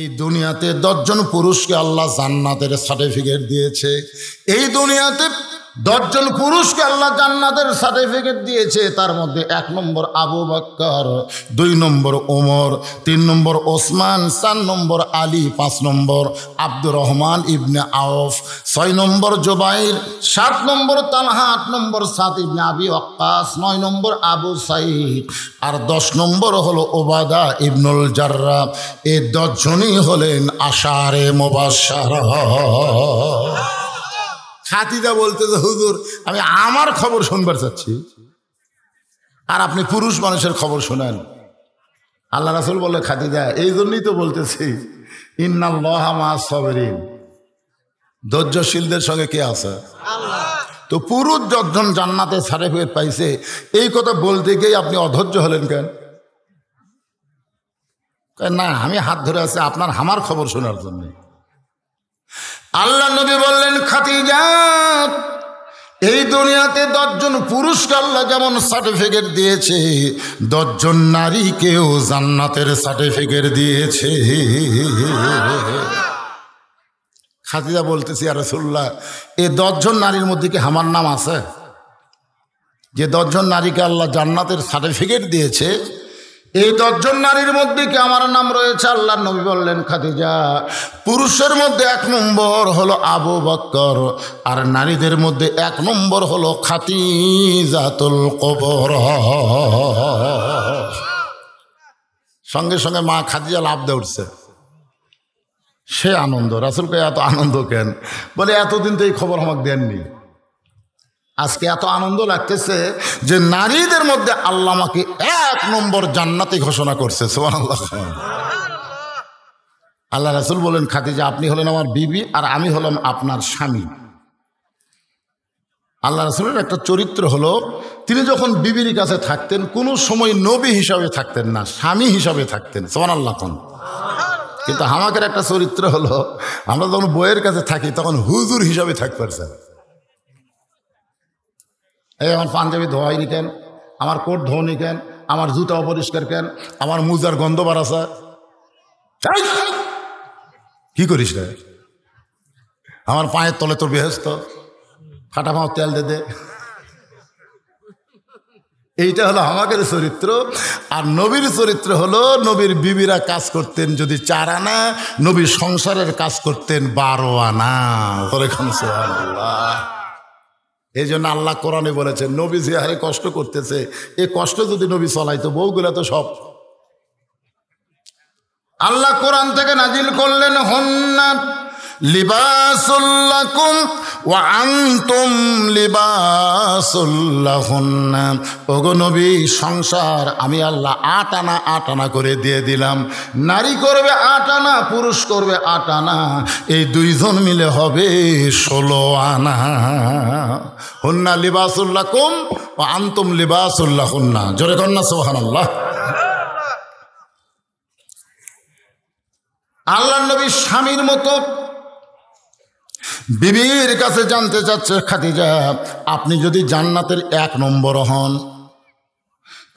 এই দুনিয়াতে দশজন পুরুষকে আল্লাহ জান্নাতের সার্টিফিকেট দিয়েছে এই দুনিয়াতে দশজন পুরুষকে আল্লাহ জান্নাতের সার্টিফিকেট দিয়েছে তার মধ্যে এক নম্বর আবু বাক্কর দুই নম্বর ওমর তিন নম্বর ওসমান চার নম্বর আলী পাঁচ নম্বর আব্দুর রহমান ইবনে আউফ ছয় নম্বর জোবাইর সাত নম্বর তানহা আট নম্বর সাত ইবনে আবি অক্কাস নয় নম্বর আবু সাইদ আর দশ নম্বর হলো ওবাদা ইবনুল জার্রা এ দশজনই হলেন আশারে মোবাসার বলতে বলতেছে হুজুর আমি আমার খবর শুনবার চাচ্ছি আর আপনি পুরুষ মানুষের খবর শোনেন আল্লাহ রাসুল বলে খাদিজা এই জন্যই তো বলতেছি ইন্নাল্লাহামা ধৈর্যশীলদের সঙ্গে কে আছে তো পুরুষ যখন জান্নাতে সারে ফের পাইছে এই কথা বলতে গিয়ে আপনি অধৈর্য হলেন কেন না আমি হাত ধরে আছি আপনার আমার খবর শোনার জন্যে আল্লাহ নবী বললেন খাতিজা এই দুনিয়াতে দশজন পুরুষকে আল্লাহ যেমন সার্টিফিকেট দিয়েছে দশজন নারীকেও জান্নাতের সার্টিফিকেট দিয়েছে খাতিজা বলতেছি আর রসুল্লাহ এই দশজন নারীর মধ্যে কি আমার নাম আছে যে দশজন নারীকে আল্লাহ জান্নাতের সার্টিফিকেট দিয়েছে এই দশজন নারীর মধ্যে কি আমার নাম রয়েছে আল্লাহ নবী বললেন খাদিজা পুরুষের মধ্যে এক নম্বর হলো আবু বক্কর আর নারীদের মধ্যে এক নম্বর হলো খাতিজাতুল কবর সঙ্গে সঙ্গে মা খাদিজা লাভ দিয়ে উঠছে সে আনন্দ রাসুলকে এত আনন্দ কেন বলে এতদিন তো এই খবর আমাকে দেননি আজকে এত আনন্দ লাগতেছে যে নারীদের মধ্যে আল্লাহ আমাকে এক নম্বর জান্নাতি ঘোষণা করছে আল্লাহ রাসুল বলেন যে আপনি হলেন আমার বিবি আর আমি হলাম আপনার স্বামী আল্লাহ রাসুলের একটা চরিত্র হলো তিনি যখন বিবির কাছে থাকতেন কোনো সময় নবী হিসাবে থাকতেন না স্বামী হিসাবে থাকতেন সোমান আল্লাহ খান কিন্তু আমাদের একটা চরিত্র হলো আমরা যখন বইয়ের কাছে থাকি তখন হুজুর হিসাবে থাকতে পারছেন এই আমার পাঞ্জাবি নি কেন আমার কোট নি কেন আমার জুতা অপরিষ্কার কেন আমার মুজার গন্ধ বাড়াছে কি করিস রে আমার পায়ের তলে তোর বেহস্ত ফাটা ফাঁ তেল দে দে এইটা হলো আমাদের চরিত্র আর নবীর চরিত্র হলো নবীর বিবিরা কাজ করতেন যদি চার আনা নবীর সংসারের কাজ করতেন বারো আনা এই জন্য আল্লাহ কোরআনে বলেছেন নবী যে হারে কষ্ট করতেছে এ কষ্ট যদি নবী চলাইতো বউগুলা তো সব আল্লাহ কোরআন থেকে নাজিল করলেন হন্যা লিবাসুল্লাকুম ওয়া আনতুম লিবাসুল্লাহুন ওগো নবী সংসার আমি আল্লাহ আট আনা আট আনা করে দিয়ে দিলাম নারী করবে আট আনা পুরুষ করবে আট আনা এই দুইজন মিলে হবে ষোলো আনা হন্না কুম ও আন্তম লিবাসুল্লাহ লিবাসুল্লাহুন্না জোরে কন্যা সোহানাল্লাহ আল্লাহ নবী স্বামীর মতো বিবির কাছে জানতে চাচ্ছে খাদিজা আপনি যদি জান্নাতের এক নম্বর হন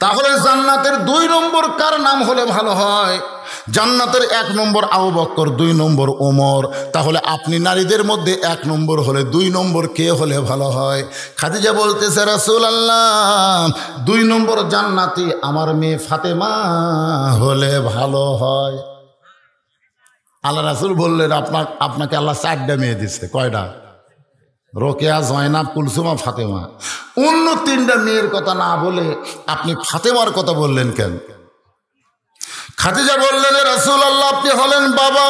তাহলে জান্নাতের দুই নম্বর কার নাম হলে ভালো হয় জান্নাতের এক নম্বর আউ বক্কর দুই নম্বর ওমর তাহলে আপনি নারীদের মধ্যে এক নম্বর হলে দুই নম্বর কে হলে ভালো হয় খাদিজা স্যার রাসুল আল্লাহ দুই নম্বর জান্নাতি আমার মেয়ে ফাতেমা হলে ভালো হয় আল্লাহ রাসুল বললেন আপনার আপনাকে আল্লাহ চারটা মেয়ে দিছে কয়টা রোকেয়া জয়নাব কুলসুমা ফাতেমা অন্য তিনটা মেয়ের কথা না বলে আপনি ফাতেমার কথা বললেন কেন খাতিজা বললেন রাসুল আল্লাহ আপনি হলেন বাবা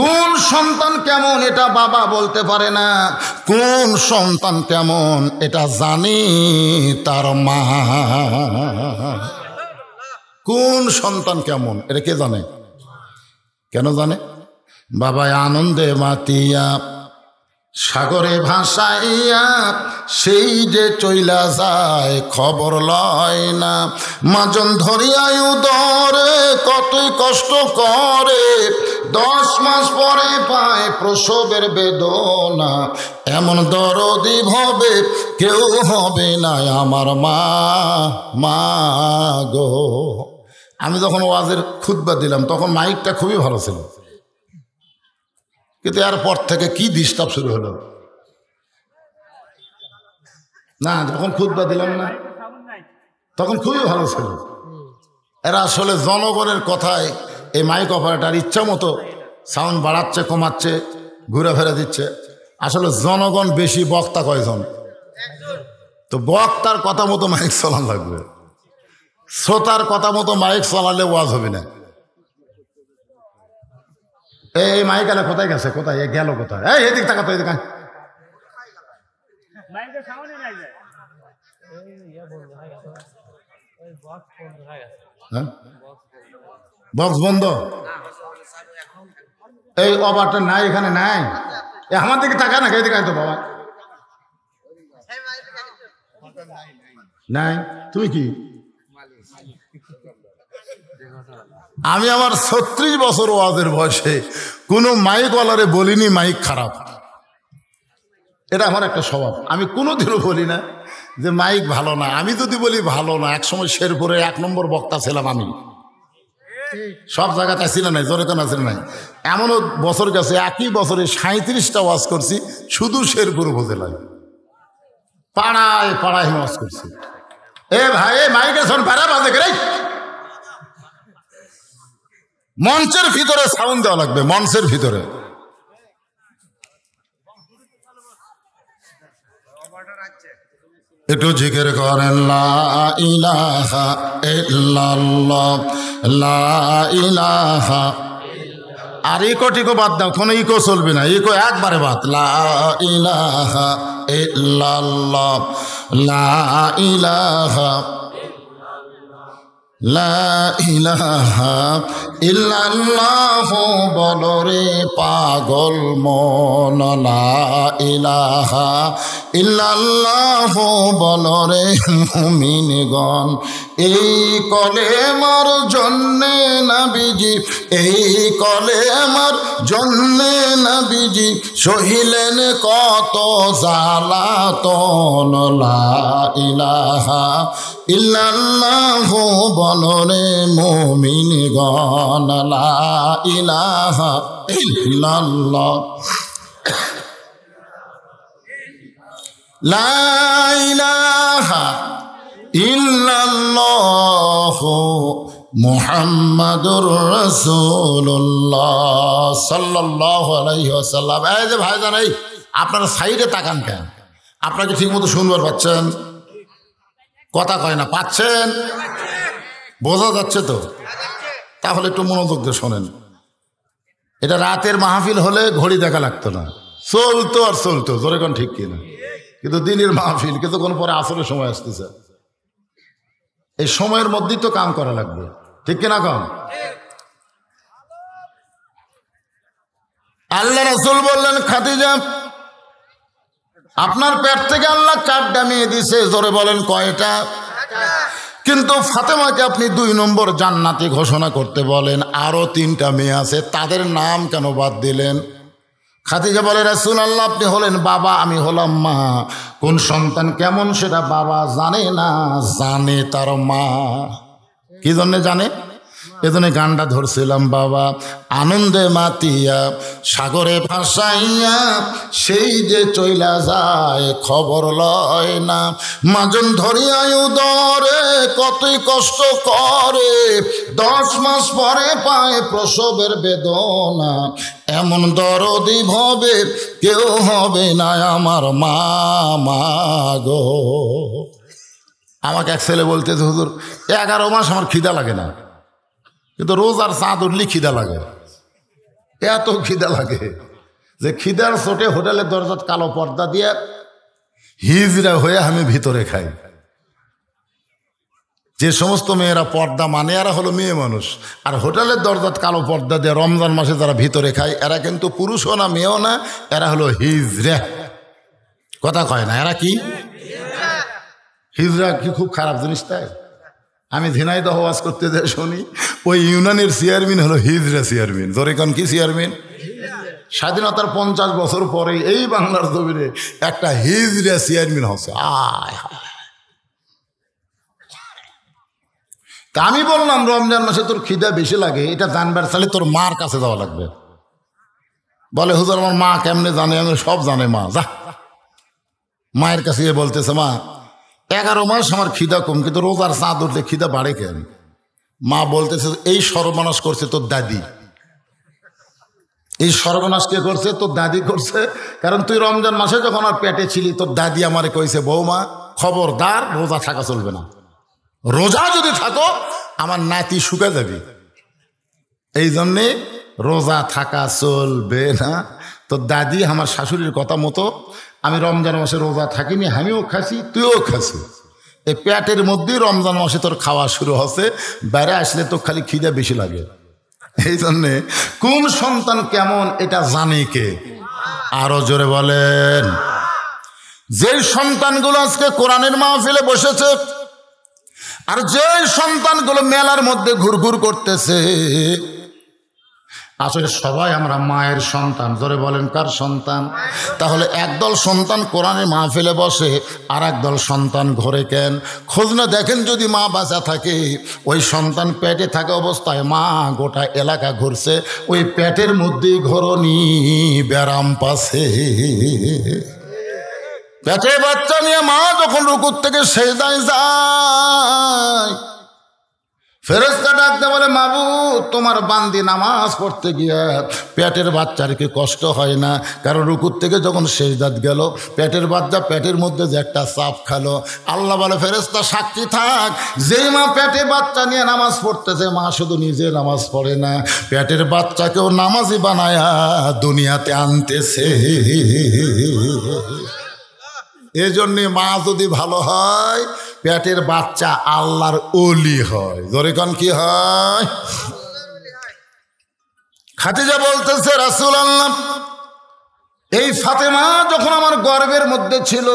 কোন সন্তান কেমন এটা বাবা বলতে পারে না কোন সন্তান কেমন এটা জানি তার মা কোন সন্তান কেমন এটা কে জানে কেন জানে বাবায় আনন্দে মাতিয়া সাগরে ভাসাইয়া সেই যে চইলা যায় খবর লয় না মাজন ধরিয়া উদরে কতই কষ্ট করে দশ মাস পরে পায় প্রসবের বেদনা এমন দরদি হবে কেউ হবে না আমার মা মা গো আমি যখন ওয়াজের খুদ্া দিলাম তখন মাইকটা খুবই ভালো ছিল কিন্তু পর থেকে কি ডিস্টার্ব শুরু হলো না যখন খুদ্া দিলাম না তখন খুবই ভালো ছিল এরা আসলে জনগণের কথায় এই মাইক অপারেটার ইচ্ছা মতো সাউন্ড বাড়াচ্ছে কমাচ্ছে ঘুরে ফেরা দিচ্ছে আসলে জনগণ বেশি বক্তা কয়জন তো বক্তার কথা মতো মাইক চলান লাগবে শ্রোতার কথা মতো মাইক চালালে ওয়াজ হবে না এই মাইক আলা কোথায় গেছে কোথায় গেল কোথায় এই এদিক টাকা তো এদিকে বক্স বন্ধ এই অবারটা নাই এখানে নাই আমার দিকে টাকা না এদিকে তো বাবা নাই তুমি কি আমি আমার ছত্রিশ বছর ওয়াজের বয়সে কোনো ওয়ালারে বলিনি মাইক খারাপ এটা আমার একটা স্বভাব আমি কোনোদিনও বলি না যে মাইক ভালো না আমি যদি বলি ভালো না একসময় শেরপুরে এক নম্বর বক্তা ছিলাম আমি সব জায়গাতে আসি না নাই জোরে কেন আসি নাই এমনও বছর গেছে একই বছরে সাঁত্রিশটা ওয়াজ করছি শুধু শেরপুর উপজেলায় পাড়ায় পাড়ায় ওয়াজ করছি এ ভাই মাইক এখন পাড়া বাজে করে মঞ্চের ভিতরে সাউন্ড দেওয়া লাগবে মঞ্চের ভিতরে একটু জিকির করেন আর ইকো টিকো বাদ দাও কোনো ইকো চলবে না ইকো একবারে বাদ লাহা লাহা ইল্লাল্লাহ বলরে পাগল মন ইলাহা ইল্লাল্লাহ বলরে মিনগণ এই কলেমার জন্যে বিজি এই কলেমার জন্যে বিজি সহিলেন কত জালা ইলাহা ইল্লাল্লাহ বলরে মুমিন গনলা ইলাহা ইল্লাল্লাহ লা ইলাহা ইল্লাল্লাহ মোহাম্মদুর রসুল্লাহ এই যে ভাই সাইডে তাকান কেন আপনাকে ঠিকমতো শুনবার পাচ্ছেন কথা কয় না পাচ্ছেন বোঝা যাচ্ছে তো তাহলে একটু মনোযোগ দিয়ে শোনেন এটা রাতের মাহফিল হলে ঘড়ি দেখা লাগতো না চলতো আর চলতো জোরে কোন ঠিক কিনা কিন্তু দিনের মাহফিল কিন্তু কোনো পরে আসলে সময় আসতেছে এই সময়ের মধ্যেই তো কাম করা লাগবে ঠিক কিনা কম আল্লাহ রসুল বললেন খাদিজা আপনার পেট থেকে আল্লাহ চারটা ডামিয়ে দিছে জোরে বলেন কয়টা কিন্তু ফাতেমাকে আপনি দুই নম্বর জান্নাতি ঘোষণা করতে বলেন আরও তিনটা মেয়ে আছে তাদের নাম কেন বাদ দিলেন খাদিজা বলে রাসুল আল্লাহ আপনি হলেন বাবা আমি হলাম মা কোন সন্তান কেমন সেটা বাবা জানে না জানে তার মা কি জন্যে জানে এজন্য গানটা ধরছিলাম বাবা আনন্দে মাতিয়া সাগরে ভাসাইয়া সেই যে চইলা যায় খবর লয় না মাজন ধরিয়াই দরে কতই কষ্ট করে দশ মাস পরে পায় প্রসবের বেদনা এমন দরদি হবে কেউ হবে না আমার মা গো আমাকে এক ছেলে বলতে হুজুর এগারো মাস আমার খিদা লাগে না কিন্তু রোজার উঠলি খিদা লাগে এত খিদা লাগে যে খিদার চোটে হোটেলের দরজাত কালো পর্দা দিয়ে হিজরা হয়ে আমি ভিতরে খাই যে সমস্ত মেয়েরা পর্দা মানে এরা হলো মেয়ে মানুষ আর হোটেলের দরজাত কালো পর্দা দিয়ে রমজান মাসে যারা ভিতরে খায় এরা কিন্তু পুরুষও না মেয়েও না এরা হলো হিজরে কথা কয় না এরা কি হিজরা কি খুব খারাপ জিনিস তাই আমি ঝিনাইদহ ওয়াজ করতে যাই শুনি ওই ইউনানের চেয়ারম্যান হলো হিজরা চেয়ারম্যান কন কি চেয়ারম্যান স্বাধীনতার পঞ্চাশ বছর পরে এই বাংলার জমিনে একটা হিজরা চেয়ারম্যান হচ্ছে তা আমি বললাম রমজান মাসে তোর খিদা বেশি লাগে এটা জানবার চালে তোর মার কাছে যাওয়া লাগবে বলে হুজুর আমার মা কেমনে জানে আমি সব জানে মা যা মায়ের কাছে গিয়ে বলতেছে মা এগারো মাস আমার খিদা কম কিন্তু রোজার চাঁদ উঠলে খিদা বাড়ে কেন মা বলতেছে এই সর্বনাশ করছে তোর দাদি এই সর্বনাশ কে করছে তোর দাদি করছে কারণ তুই রমজান মাসে যখন আর পেটে ছিলি তোর দাদি আমার কইছে বৌমা খবরদার রোজা থাকা চলবে না রোজা যদি থাকো আমার নাতি শুকা যাবে এই জন্যে রোজা থাকা চলবে না তো দাদি আমার শাশুড়ির কথা মতো আমি রমজান মাসে রোজা থাকিনি আমিও খাসি তুইও খাসি এই প্যাটের মধ্যেই রমজান মাসে তোর খাওয়া শুরু হচ্ছে বাইরে আসলে তো খালি খিদে বেশি লাগে এই জন্যে কোন সন্তান কেমন এটা জানে কে আরো জোরে বলেন যে সন্তানগুলো আজকে কোরআনের মাহফিলে বসেছে আর যে সন্তানগুলো মেলার মধ্যে ঘুরঘুর করতেছে আসলে সবাই আমরা মায়ের সন্তান ধরে বলেন কার সন্তান তাহলে একদল সন্তান কোরআনে মা ফেলে বসে আর একদল সন্তান ঘরে কেন খোঁজ না দেখেন যদি মা বাঁচা থাকে ওই সন্তান পেটে থাকা অবস্থায় মা গোটা এলাকা ঘুরছে ওই পেটের মধ্যেই ঘরনি ব্যারাম পাশে পেটে বাচ্চা নিয়ে মা যখন রুকুর থেকে সেদায় যায় ফেরস্তা ডাকতে বলে মাবু তোমার বান্দি নামাজ পড়তে গিয়ে পেটের বাচ্চার কি কষ্ট হয় না কারণ রুকুর থেকে যখন শেষ দাঁত গেল পেটের বাচ্চা পেটের মধ্যে যে একটা চাপ খালো আল্লাহ বলে ফেরস্তা সাক্ষী থাক যেই মা পেটে বাচ্চা নিয়ে নামাজ পড়তেছে মা শুধু নিজে নামাজ পড়ে না পেটের বাচ্চাকেও নামাজি বানায়া দুনিয়াতে আনতেছে এজন্যে মা যদি ভালো হয় পেটের বাচ্চা আল্লাহর অলি হয় দরিকন কি হয় খাতিজা বলতেছে রাসুল আল্লাহ এই ফাতেমা যখন আমার গর্বের মধ্যে ছিল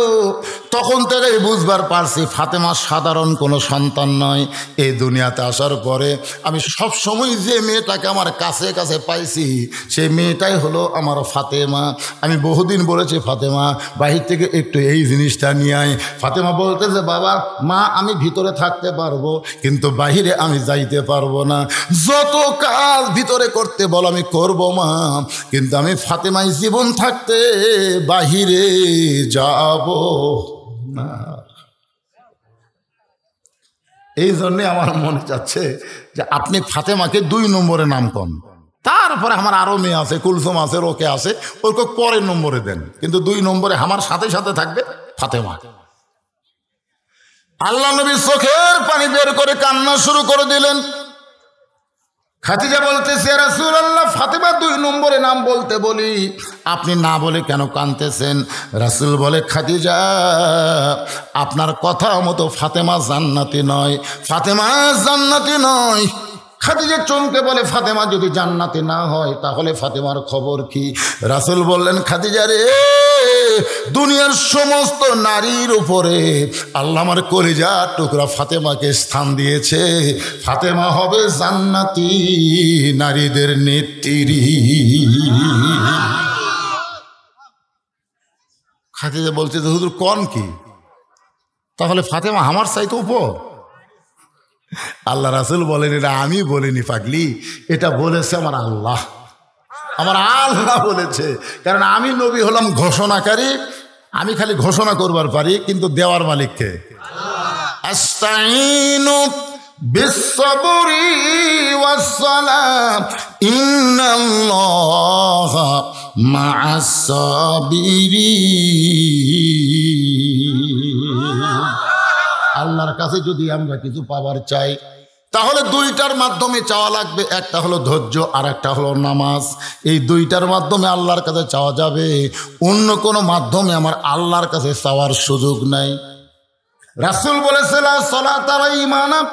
তখন থেকেই বুঝবার পারছি ফাতেমা সাধারণ কোনো সন্তান নয় এই দুনিয়াতে আসার পরে আমি সব সময় যে মেয়েটাকে আমার কাছে কাছে পাইছি সে মেয়েটাই হলো আমার ফাতেমা আমি বহুদিন বলেছি ফাতেমা বাহির থেকে একটু এই জিনিসটা নিয়ে আয় ফাতেমা বলতে যে বাবা মা আমি ভিতরে থাকতে পারবো কিন্তু বাহিরে আমি যাইতে পারবো না যত কাজ ভিতরে করতে বল আমি করব মা কিন্তু আমি ফাতেমাই জীবন থাক হাতে বাহিরে যাব না এই জন্যে আমার মনে চাচ্ছে যে আপনি ফাতেমাকে দুই নম্বরে নাম কন তারপরে আমার আরও মেয়ে আছে কুলসুম আছে রোকে আছে ওকে পরের নম্বরে দেন কিন্তু দুই নম্বরে আমার সাথে সাথে থাকবে ফাতেমা আল্লাহ নবী চোখের পানি বের করে কান্না শুরু করে দিলেন খাতিজা বলতেছে আল্লাহ ফাতেমা দুই নম্বরে নাম বলতে বলি আপনি না বলে কেন কানতেছেন রাসুল বলে খাতিজা আপনার কথা মতো ফাতেমা জান্নাতি নয় ফাতেমা জান্নাতি নয় খাদিজা চমকে বলে ফাতেমা যদি জান্নাতে না হয় তাহলে ফাতেমার খবর কি রাসুল বললেন খাদিজা রে দুনিয়ার সমস্ত নারীর উপরে আল্লামার কলিজা টুকরা ফাতেমাকে স্থান দিয়েছে ফাতেমা হবে জান্নাতি নারীদের নেত্রী খাদিজা বলছে হুজুর কন কি তাহলে ফাতেমা আমার চাইতে উপর আল্লাহ রাসুল বলেন এটা আমি বলিনি পাগলি এটা বলেছে আমার আল্লাহ আমার আল্লাহ বলেছে কারণ আমি নবী হলাম ঘোষণাকারী আমি খালি ঘোষণা করবার পারি কিন্তু দেওয়ার মালিককে মাসাবিরি আল্লাহর কাছে যদি আমরা কিছু পাবার চাই তাহলে দুইটার মাধ্যমে চাওয়া লাগবে একটা হলো ধৈর্য আর একটা হলো নামাজ এই দুইটার মাধ্যমে আল্লাহর কাছে চাওয়া যাবে অন্য কোনো মাধ্যমে আমার আল্লাহর কাছে চাওয়ার সুযোগ নাই রাসুল বলেছিল সলা তারা ইমানব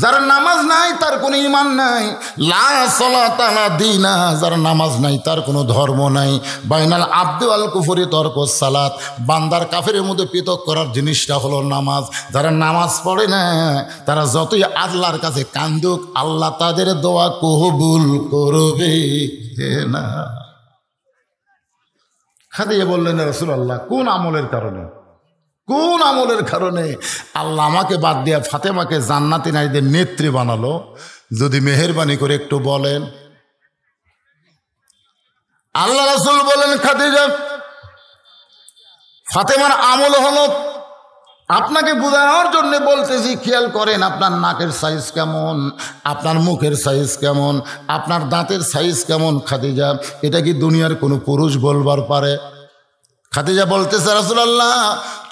যার নামাজ নাই তার কোনো ইমান নাই লালা দিনা যার নামাজ নাই তার কোনো ধর্ম নাই বাইনাল আব্দে আল কুফরি তর্ক সালাত বান্দার কাফের মধ্যে পৃথক করার জিনিসটা হলো নামাজ যারা নামাজ পড়ে না তারা যতই আল্লাহর কাছে কান্দুক আল্লাহ তাদের দোয়া কহবুল করবে না খাদিয়ে বললেন রসুল আল্লাহ কোন আমলের কারণে কোন আমলের কারণে আল্লাহ আমাকে বাদ দিয়ে ফাতেমাকে জান্নাতি নারীদের নেত্রী বানালো যদি মেহরবানি করে একটু বলেন আল্লাহ রাসুল বলেন খাদিজা ফাতেমার আমল হল আপনাকে বোঝানোর জন্য বলতেছি খেয়াল করেন আপনার নাকের সাইজ কেমন আপনার মুখের সাইজ কেমন আপনার দাঁতের সাইজ কেমন খাদিজা এটা কি দুনিয়ার কোনো পুরুষ বলবার পারে খাদিজা বলতেছে রাসুলাল্লাহ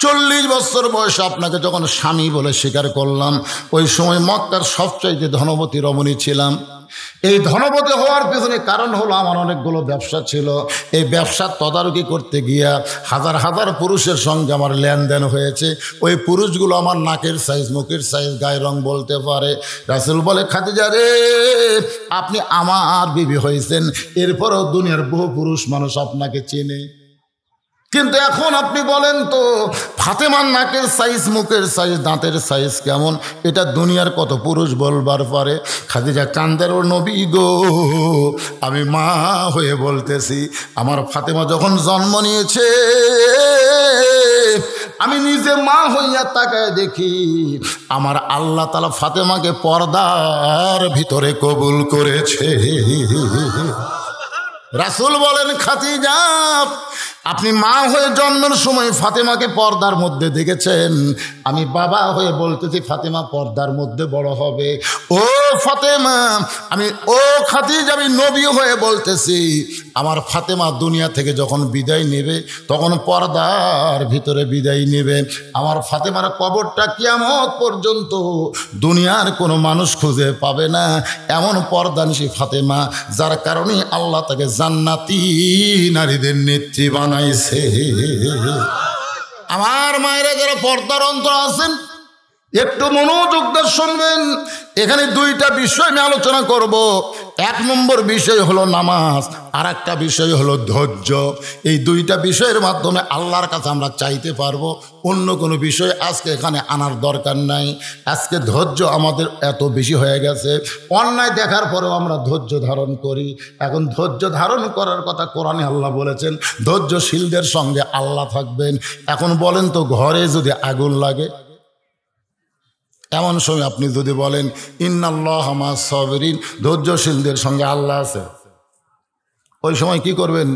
চল্লিশ বছর বয়সে আপনাকে যখন স্বামী বলে স্বীকার করলাম ওই সময় মক্কার সবচাইতে ধনবতী রমণী ছিলাম এই ধনপতি হওয়ার পেছনে কারণ হলো আমার অনেকগুলো ব্যবসা ছিল এই ব্যবসার তদারকি করতে গিয়া হাজার হাজার পুরুষের সঙ্গে আমার লেনদেন হয়েছে ওই পুরুষগুলো আমার নাকের সাইজ মুখের সাইজ গায়ের রং বলতে পারে রাসুল বলে খাদিজা রে আপনি আমার বিবি হয়েছেন এরপরও দুনিয়ার বহু পুরুষ মানুষ আপনাকে চেনে কিন্তু এখন আপনি বলেন তো ফাতেমার নাকের সাইজ মুখের সাইজ দাঁতের সাইজ কেমন এটা দুনিয়ার কত পুরুষ বলবার পারে খাদিজা কান্দের ও নবী গো আমি মা হয়ে বলতেছি আমার ফাতেমা যখন জন্ম নিয়েছে আমি নিজে মা হইয়া তাকায় দেখি আমার আল্লাহ তালা ফাতেমাকে পর্দার ভিতরে কবুল করেছে রাসুল বলেন খাতিজা আপনি মা হয়ে জন্মের সময় ফাতেমাকে পর্দার মধ্যে দেখেছেন আমি বাবা হয়ে বলতেছি ফাতেমা পর্দার মধ্যে বড় হবে ও ফাতেমা আমি ও খাতিজ আমি নবী হয়ে বলতেছি আমার ফাতেমা দুনিয়া থেকে যখন বিদায় নেবে তখন পর্দার ভিতরে বিদায় নেবে আমার ফাতেমার কবরটা কেমন পর্যন্ত দুনিয়ার কোনো মানুষ খুঁজে পাবে না এমন পর্দানসী ফাতেমা যার কারণে আল্লাহ তাকে জান্নাতি নারীদের নেত্রী বানায় বানাইছে আমার মায়েরা যারা পর্দার অন্তর আছেন একটু মনোযোগ দিয়ে শুনবেন এখানে দুইটা বিষয় আমি আলোচনা করব এক নম্বর বিষয় হলো নামাজ আর একটা বিষয় হলো ধৈর্য এই দুইটা বিষয়ের মাধ্যমে আল্লাহর কাছে আমরা চাইতে পারবো অন্য কোনো বিষয় আজকে এখানে আনার দরকার নাই আজকে ধৈর্য আমাদের এত বেশি হয়ে গেছে অন্যায় দেখার পরেও আমরা ধৈর্য ধারণ করি এখন ধৈর্য ধারণ করার কথা কোরআনে আল্লাহ বলেছেন ধৈর্যশীলদের সঙ্গে আল্লাহ থাকবেন এখন বলেন তো ঘরে যদি আগুন লাগে এমন সময় আপনি যদি বলেন ইন্নাল্লাহ হামা সবরিন ধৈর্যশীলদের সঙ্গে আল্লাহ আছে ওই সময় কি করবেন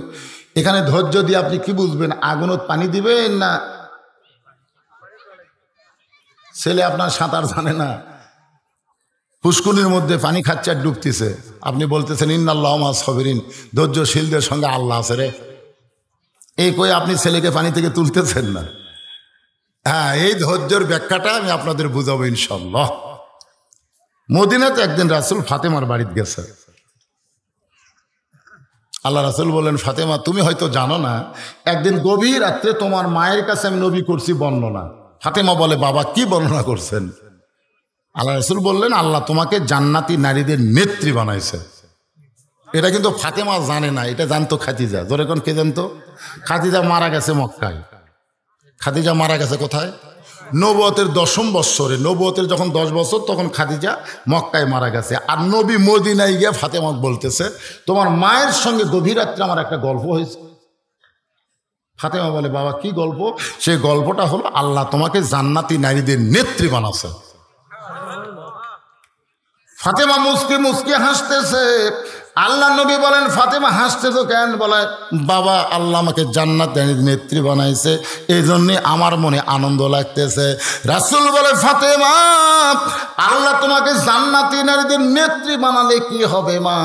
এখানে ধৈর্য দিয়ে আপনি কি বুঝবেন আগুনত পানি দিবেন না ছেলে আপনার সাঁতার জানে না পুষ্কুনির মধ্যে পানি খাচ্ছে আর ডুবতেছে আপনি বলতেছেন ইন্নাল্লাহ মা সবরিন ধৈর্যশীলদের সঙ্গে আল্লাহ আছে রে এই কয়ে আপনি ছেলেকে পানি থেকে তুলতেছেন না হ্যাঁ এই ধৈর্যের ব্যাখ্যাটা আমি আপনাদের বুঝাবো ইনশাল্লাহ মদিনাতে একদিন রাসুল ফাতেমার বাড়িতে গেছে আল্লাহ রাসুল বললেন ফাতেমা তুমি হয়তো জানো না একদিন গভীর রাত্রে তোমার মায়ের কাছে আমি নবী করছি বর্ণনা ফাতেমা বলে বাবা কি বর্ণনা করছেন আল্লাহ রাসুল বললেন আল্লাহ তোমাকে জান্নাতি নারীদের নেত্রী বানাইছে এটা কিন্তু ফাতেমা জানে না এটা জানতো খাতিজা ধরে কোন কে জানতো খাতিজা মারা গেছে মক্কায় খাদিজা মারা গেছে কোথায় নবতের দশম বৎসরে নবতের যখন দশ বছর তখন খাদিজা মক্কায় মারা গেছে আর নবী মদিনায় গিয়ে ফাতেমাক বলতেছে তোমার মায়ের সঙ্গে গভীর রাত্রে আমার একটা গল্প হয়েছে ফাতেমা বলে বাবা কি গল্প সেই গল্পটা হলো আল্লাহ তোমাকে জান্নাতি নারীদের নেত্রী বানাচ্ছে ফাতেমা মুসকে মুসকে হাসতেছে আল্লাহ নবী বলেন ফাতেমা হাসতে তো কেন বলে বাবা আল্লাহ আমাকে জান্নাত নেত্রী বানাইছে এই জন্যে আমার মনে আনন্দ লাগতেছে রাসুল বলে ফাতেমা আল্লাহ তোমাকে জান্নাতি নারীদের নেত্রী বানালে কি হবে মা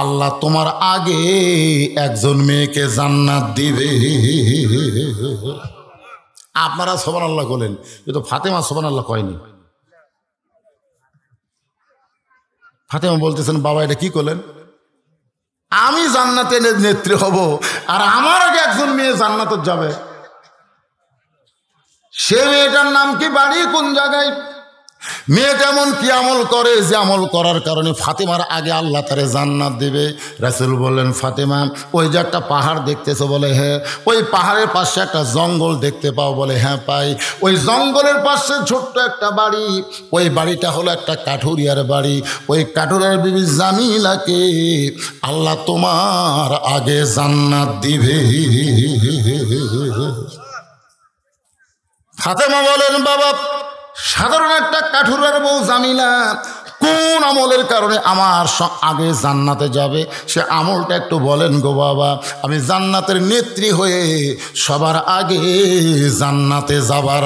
আল্লাহ তোমার আগে একজন মেয়েকে জান্নাত দিবে আপনারা সোবান আল্লাহ করলেন কিন্তু ফাতেমা সোবান আল্লাহ কয়নি ফাতেমা বলতেছেন বাবা এটা কি করলেন আমি জান্নাতে নেত্রী হব আর আমার আগে একজন মেয়ে জান্নাতত যাবে সে মেয়েটার নাম কি বাড়ি কোন জায়গায় মেয়েটা এমন কি আমল করে যে আমল করার কারণে ফাতেমার আগে আল্লাহ তারে জান্নাত দেবে রাসুল বললেন ফাতেমা ওই যে একটা পাহাড় দেখতেছো বলে হ্যাঁ ওই পাহাড়ের পাশে একটা জঙ্গল দেখতে পাও বলে হ্যাঁ পাই ওই জঙ্গলের পাশে ছোট্ট একটা বাড়ি ওই বাড়িটা হলো একটা কাঠুরিয়ার বাড়ি ওই কাঠুরিয়ার বিবি জামিলাকে আল্লাহ তোমার আগে জান্নাত দিবে ফাতেমা বলেন বাবা সাধারণ একটা কাঠুরার বউ জামিলা কোন আমলের কারণে আমার আগে জান্নাতে যাবে সে আমলটা একটু বলেন গো বাবা আমি জান্নাতের নেত্রী হয়ে সবার আগে জান্নাতে যাবার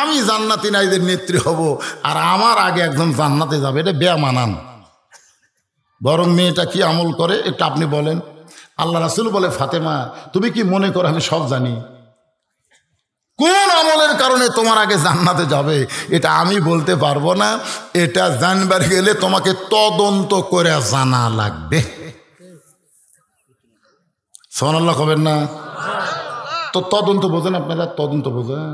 আমি জান্নাতি নাইদের নেত্রী হব আর আমার আগে একজন জান্নাতে যাবে এটা মানান বরং মেয়েটা কি আমল করে একটু আপনি বলেন আল্লাহ রাসুল বলে ফাতেমা তুমি কি মনে করো আমি সব জানি কোন আমলের কারণে তোমার আগে জান্নাতে যাবে এটা আমি বলতে পারবো না এটা জানবার গেলে তোমাকে তদন্ত করে জানা লাগবে সোনাল্লাহ হবেন না তো তদন্ত বোঝেন আপনারা তদন্ত বোঝেন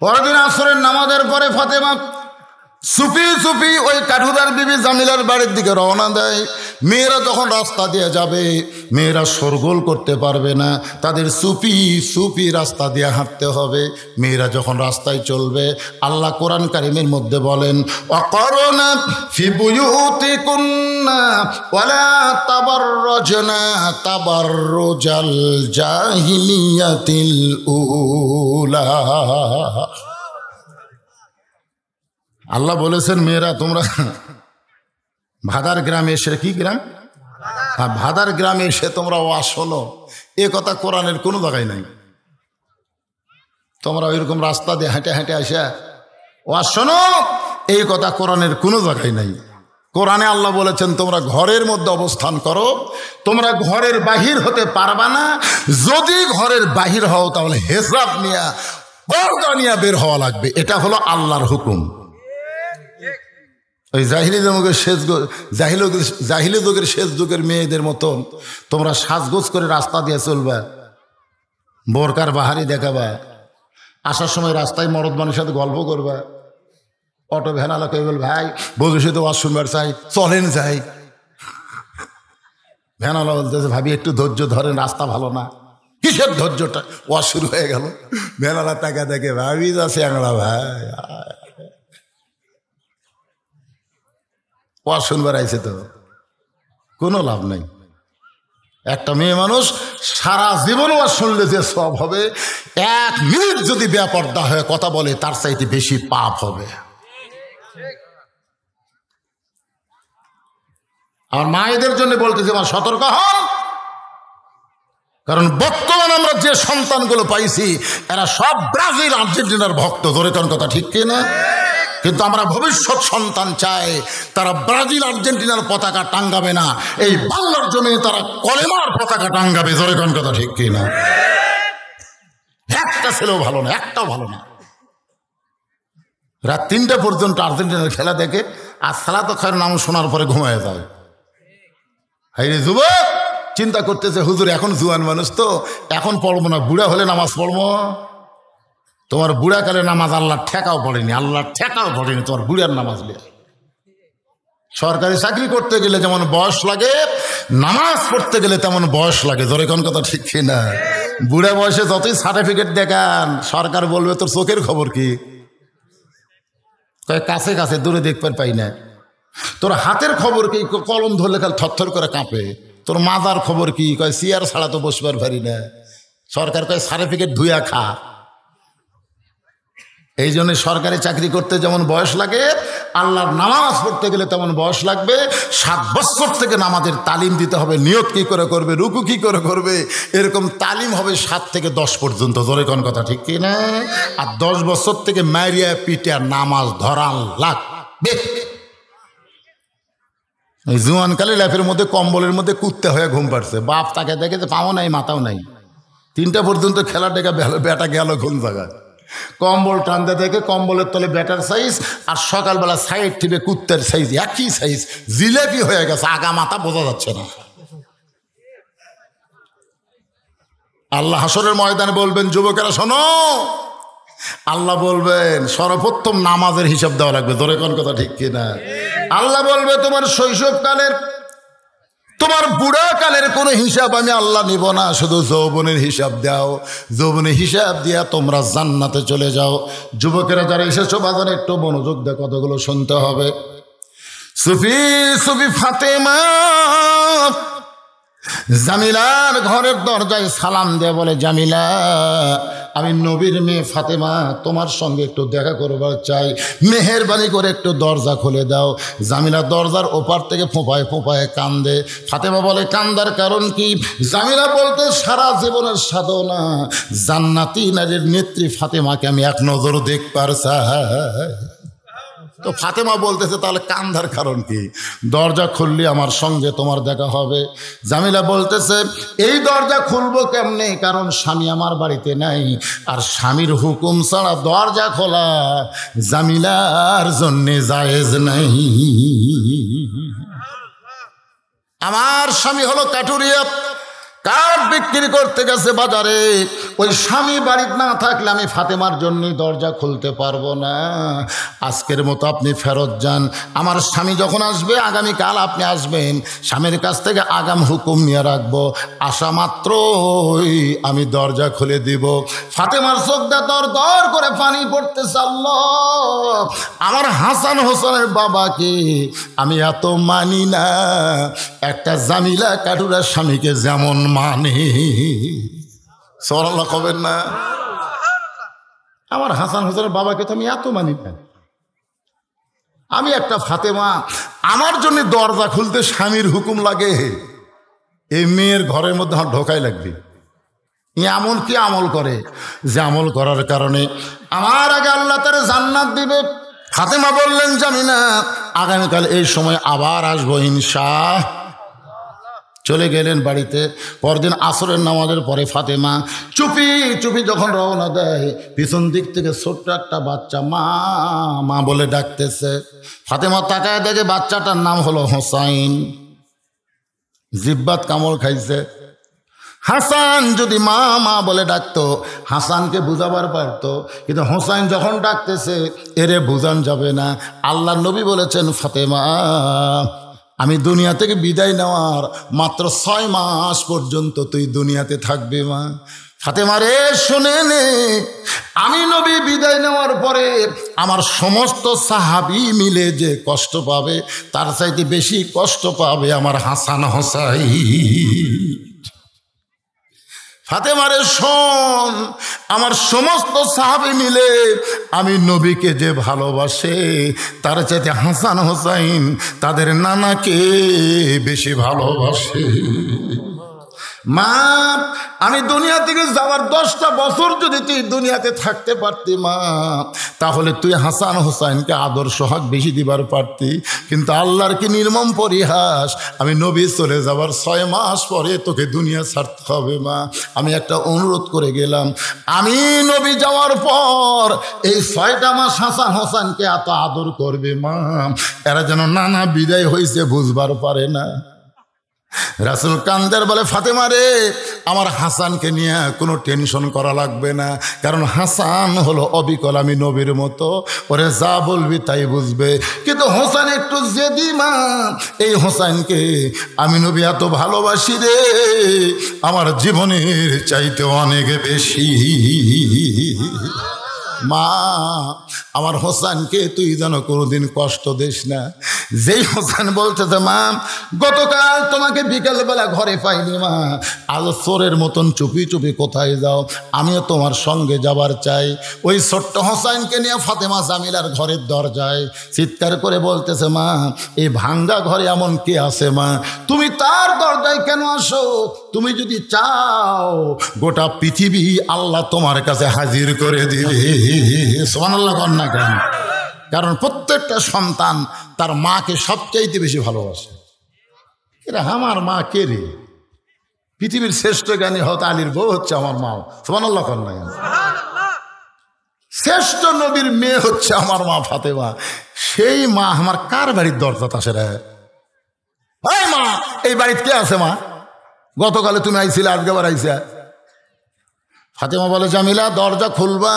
পরের দিন আসরের নামাজের পরে ফাতেমা সুফি সুফি ওই কাঠুদার বিবি জামিলার বাড়ির দিকে রওনা দেয় মেয়েরা যখন রাস্তা দিয়ে যাবে মেয়েরা সরগোল করতে পারবে না তাদের সুফি সুফি রাস্তা দিয়ে হাঁটতে হবে মেয়েরা যখন রাস্তায় চলবে আল্লাহ কোরআন কারিমের মধ্যে বলেন অকরণা রোজাল জাহিলিয়াতিল আল্লাহ বলেছেন মেয়েরা তোমরা ভাদার গ্রামে এসে কি গ্রাম আর হ্যাঁ, ভাদার গ্রামে এসে তোমরা ওয়াশ হলো এ কথা কোরআনের কোনো জায়গায় নাই তোমরা ওইরকম রাস্তা দিয়ে হেঁটে হেঁটে আসা ওয়াশ শোনো এই কথা কোরআনের কোনো জায়গায় নাই কোরআনে আল্লাহ বলেছেন তোমরা ঘরের মধ্যে অবস্থান করো তোমরা ঘরের বাহির হতে পারবা না যদি ঘরের বাহির হও তাহলে হেসাব নিয়া পর্দা নিয়ে বের হওয়া লাগবে এটা হলো আল্লাহর হুকুম ওই জাহিলি যুগের শেষ জাহিল জাহিল যুগের শেষ যুগের মেয়েদের মতন তোমরা সাজগোজ করে রাস্তা দিয়ে চলবা বোরকার বাহারি দেখাবা আসার সময় রাস্তায় মরদ মানুষের সাথে গল্প করবা অটো ভ্যানালা কে বল ভাই বধু সাথে ওয়াজ শুনবার চাই চলেন যাই ভ্যানালা বলতেছে ভাবি একটু ধৈর্য ধরেন রাস্তা ভালো না কিসের ধৈর্যটা ওয়াজ শুরু হয়ে গেল ভ্যানালা তাকা দেখে ভাবি যাচ্ছে আংলা ভাই ওয়াজ শুনবার আইসে তো কোনো লাভ নাই একটা মেয়ে মানুষ সারা জীবন আর শুনলে যে সব হবে এক মিনিট যদি ব্যাপারদা হয়ে কথা বলে তার চাইতে বেশি পাপ হবে আমার মায়েদের জন্য বলতেছি আমার সতর্ক হন কারণ বর্তমান আমরা যে সন্তানগুলো পাইছি এরা সব ব্রাজিল আর্জেন্টিনার ভক্ত ধরে কারণ কথা ঠিক কিনা না কিন্তু আমরা ভবিষ্যৎ সন্তান চাই তারা ব্রাজিল আর্জেন্টিনার পতাকা টাঙ্গাবে না এই বাংলার জমিনে তারা কলেমার পতাকা টাঙ্গাবে ধরে কোন কথা ঠিক না একটা ছেলেও ভালো না একটাও ভালো না রাত তিনটা পর্যন্ত আর্জেন্টিনার খেলা দেখে আর সালাত খায়ের নাম শোনার পরে ঘুমায় যায় হাইরে যুবক চিন্তা করতেছে হুজুর এখন জুয়ান মানুষ তো এখন পড়বো না বুড়া হলে নামাজ পড়বো তোমার বুড়াকালে নামাজ আল্লাহ ঠেকাও পড়েনি আল্লাহ ঠেকাও পড়েনি তোমার বুড়ার নামাজ লিয়া সরকারি চাকরি করতে গেলে যেমন বয়স লাগে নামাজ পড়তে গেলে তেমন বয়স লাগে ধরে কোন কথা ঠিক না বুড়া বয়সে যতই সার্টিফিকেট দেখান সরকার বলবে তোর চোখের খবর কি কাছে কাছে দূরে দেখতে পাই না তোর হাতের খবর কি কলম ধরলে খালি থরথর করে কাঁপে তোর মাজার খবর কি কয় সিয়ার ছাড়া তো বসবার পারি না সরকার কয় সার্টিফিকেট ধুয়া খা এই জন্য সরকারি চাকরি করতে যেমন বয়স লাগে আল্লাহর নামাজ পড়তে গেলে তেমন বয়স লাগবে সাত বছর থেকে নামাজের তালিম দিতে হবে নিয়ত কী করে করবে রুকু কী করে করবে এরকম তালিম হবে সাত থেকে দশ পর্যন্ত ধরে কোন কথা ঠিক কি না আর দশ বছর থেকে ম্যারিয়া পিটিয়া নামাজ ধরান লাগবে জুয়ানকালে ল্যাপের মধ্যে কম্বলের মধ্যে কুত্তে হয়ে ঘুম পাড়ছে বাপ তাকে দেখে যে পাও নাই মাথাও নাই তিনটা পর্যন্ত খেলা ডেকে বেটা গেল ঘুম জায়গায় কম্বল টানতে থেকে কম্বলের তলে ব্যাটার সাইজ আর সকালবেলা সাইড টিপে কুত্তের সাইজ একই সাইজ জিলেপি হয়ে গেছে আগা মাথা বোঝা যাচ্ছে না আল্লাহ হাসরের ময়দানে বলবেন যুবকেরা শোনো আল্লাহ বলবেন সর্বোত্তম নামাজের হিসাব দেওয়া লাগবে দরে কোন কথা ঠিক কিনা আল্লাহ বলবে তোমার শৈশবকালের তোমার বুড়া কালের কোনো হিসাব আমি আল্লাহ নিব না শুধু যৌবনের হিসাব দাও যৌবনের হিসাব দিয়া তোমরা জান্নাতে চলে যাও যুবকেরা যারা এসেছো বাজারে একটু মনোযোগ দেয় কথাগুলো শুনতে হবে সুফি সুফি ফাতেমা জামিলার ঘরের দরজায় সালাম দেয়া বলে জামিলা আমি নবীর মেয়ে ফাতেমা তোমার সঙ্গে একটু দেখা করবার চাই মেহেরবানি করে একটু দরজা খুলে দাও জামিলা দরজার ওপার থেকে ফোঁপায় ফোঁপায় কান্দে ফাতেমা বলে কান্দার কারণ কি জামিলা বলতে সারা জীবনের সাধনা জান্নাতি নারীর নেত্রী ফাতেমাকে আমি এক নজর দেখবার চাই তো ফাতেমা বলতেছে তাহলে কান্ধার কারণ কি দরজা খুললি আমার সঙ্গে তোমার দেখা হবে জামিলা বলতেছে এই দরজা খুলবো কেমনে কারণ স্বামী আমার বাড়িতে নাই আর স্বামীর হুকুম ছাড়া দরজা খোলা জামিলার জন্যে জায়েজ নাই আমার স্বামী হলো কাটুরিয়া কাঠ বিক্রি করতে গেছে বাজারে ওই স্বামী বাড়িতে না থাকলে আমি ফাতেমার জন্য দরজা খুলতে পারবো না আজকের মতো আপনি ফেরত যান আমার স্বামী যখন আসবে আগামীকাল আপনি আসবেন স্বামীর কাছ থেকে আগাম হুকুম নিয়ে রাখবো আসা মাত্র আমি দরজা খুলে দিব ফাতেমার চোখটা দর দর করে পানি পড়তে চাল আমার হাসান হোসেনের বাবাকে আমি এত মানি না একটা জামিলা কাটুরা স্বামীকে যেমন মানে সরাল্লাহ কবেন না আমার হাসান হোসেনের বাবাকে তো আমি এত মানি না আমি একটা ফাতেমা আমার জন্য দরজা খুলতে স্বামীর হুকুম লাগে এই মেয়ের ঘরের মধ্যে আমার ঢোকাই লাগবে এমন কি আমল করে যে আমল করার কারণে আমার আগে আল্লাহ তার জান্নাত দিবে ফাতেমা বললেন জানি না আগামীকাল এই সময় আবার আসবো ইনশা চলে গেলেন বাড়িতে পরদিন আসরের নামাজের পরে ফাতেমা চুপি চুপি যখন রওনা দেয় পিছন দিক থেকে ছোট্ট একটা বাচ্চা মা মা বলে ডাকতেছে ফাতেমা তাকায় দেখে বাচ্চাটার নাম হলো হোসাইন জিব্বাত কামড় খাইছে হাসান যদি মা মা বলে ডাকতো হাসানকে বুঝাবার পারতো কিন্তু হোসাইন যখন ডাকতেছে এরে বুঝান যাবে না আল্লাহ নবী বলেছেন ফাতেমা আমি দুনিয়া থেকে বিদায় নেওয়ার মাত্র ছয় মাস পর্যন্ত তুই দুনিয়াতে থাকবে মা ফাতেমা রে শুনে নে আমি নবী বিদায় নেওয়ার পরে আমার সমস্ত সাহাবি মিলে যে কষ্ট পাবে তার চাইতে বেশি কষ্ট পাবে আমার হাসান হসাই হাতে মারে শোন আমার সমস্ত সাহাবি মিলে আমি নবীকে যে ভালোবাসে তার চাইতে হাসান হোসাইন তাদের নানাকে বেশি ভালোবাসে মা আমি দুনিয়া থেকে যাওয়ার দশটা বছর যদি তুই দুনিয়াতে থাকতে পারতি মা তাহলে তুই হাসান হোসাইনকে আদর্শ হক বেশি দিবার পারতি কিন্তু আল্লাহর কি নির্মম পরিহাস আমি নবী চলে যাওয়ার ছয় মাস পরে তোকে দুনিয়া ছাড়তে হবে মা আমি একটা অনুরোধ করে গেলাম আমি নবী যাওয়ার পর এই ছয়টা মাস হাসান হোসাইনকে এত আদর করবে মা এরা যেন নানা বিদায় হয়েছে বুঝবার পারে না রাসুল কান্দার বলে ফাতেমা রে আমার হাসানকে নিয়ে কোনো টেনশন করা লাগবে না কারণ হাসান হলো অবিকল আমি নবীর মতো ওরে যা বলবি তাই বুঝবে কিন্তু হোসান একটু জেদি মা এই হোসাইনকে আমি নবী এত ভালোবাসি রে আমার জীবনের চাইতে অনেক বেশি মা আমার হোসানকে তুই যেন কোনোদিন কষ্ট দিস না যেই হোসান বলতেছে মা গতকাল তোমাকে বিকালবেলা ঘরে পাইনি মা আজ চোরের মতন চুপি চুপি কোথায় যাও আমিও তোমার সঙ্গে যাবার চাই ওই ছোট্ট হোসাইনকে নিয়ে ফাতেমা জামিলার ঘরের দরজায় চিৎকার করে বলতেছে মা এই ভাঙ্গা ঘরে এমন কে আছে মা তুমি তার দরজায় কেন আসো তুমি যদি চাও গোটা পৃথিবী আল্লাহ তোমার কাছে হাজির করে দিবে হি হি হি সোমানাল্লাহ কন্যা কেন কারণ প্রত্যেকটা সন্তান তার মাকে সবচাইতে বেশি ভালোবাসে এরা আমার মা কে রে পৃথিবীর শ্রেষ্ঠ জ্ঞানী হত আলীর বউ হচ্ছে আমার মা সোমানাল্লাহ কন্যা কেন শ্রেষ্ঠ নবীর মেয়ে হচ্ছে আমার মা ফাতেমা সেই মা আমার কার বাড়ির দরজা আসে রে মা এই বাড়িতে কে আছে মা গতকালে তুমি আইছিলে আজকে আবার আইসা ফাতেমা বলে জামিলা দরজা খুলবা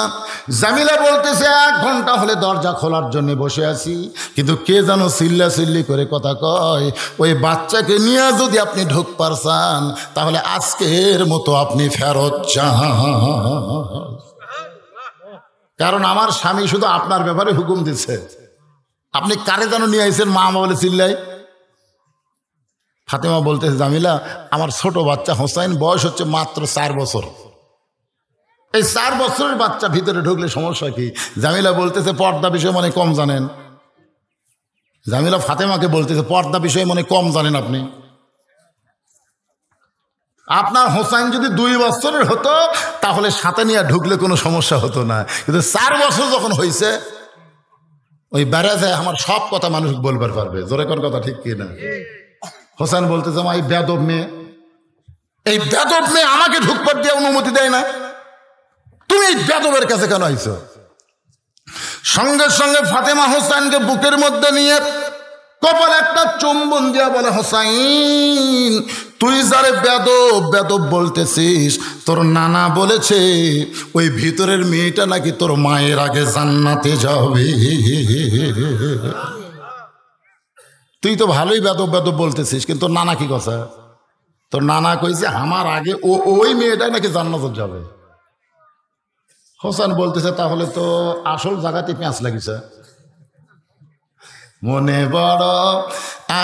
জামিলা বলতেছে এক ঘন্টা হলে দরজা খোলার জন্য বসে আছি কিন্তু কে যেন সিল্লা সিল্লি করে কথা কয় ওই বাচ্চাকে নিয়ে যদি আপনি ঢুক পারসান তাহলে আজকের মতো আপনি ফেরত কারণ আমার স্বামী শুধু আপনার ব্যাপারে হুকুম দিচ্ছে আপনি কারে যেন নিয়ে আইছেন মা আমা বলে সিল্লাই ফাতেমা বলতেছে জামিলা আমার ছোট বাচ্চা হোসাইন বয়স হচ্ছে মাত্র চার বছর এই চার বছরের বাচ্চা ভিতরে ঢুকলে সমস্যা কি জামিলা বলতেছে পর্দা বিষয়ে মনে কম জানেন জামিলা ফাতেমাকে বলতেছে পর্দা বিষয়ে মনে কম জানেন আপনি আপনার হোসাইন যদি দুই বছরের হতো তাহলে সাথে নিয়ে ঢুকলে কোনো সমস্যা হতো না কিন্তু চার বছর যখন হয়েছে ওই ব্যারাজে আমার সব কথা মানুষ বলবার পারবে জোরে কোন কথা ঠিক কিনা হোসেন বলতেছে আমার এই ব্যাদব মেয়ে এই ব্যাদব মেয়ে আমাকে ঢুকবার দিয়ে অনুমতি দেয় না তুমি বেদবের কাছে কেন আইস সঙ্গে সঙ্গে ফাতেমা হোসাইনকে বুকের মধ্যে নিয়ে কপাল একটা চুম্বন দিয়া বলে হোসাইন তুই যারে বেদব বেদব বলতেছিস তোর নানা বলেছে ওই ভিতরের মেয়েটা নাকি তোর মায়ের আগে জান্নাতে যাবে তুই তো ভালোই বেদব বেদব বলতেছিস কিন্তু নানা কি কথা তোর নানা কইছে আমার আগে ও ওই মেয়েটাই নাকি জান্নাত যাবে হোসান বলতেছে তাহলে তো আসল জায়গাতে পেঁয়াজ লাগিছে মনে বড়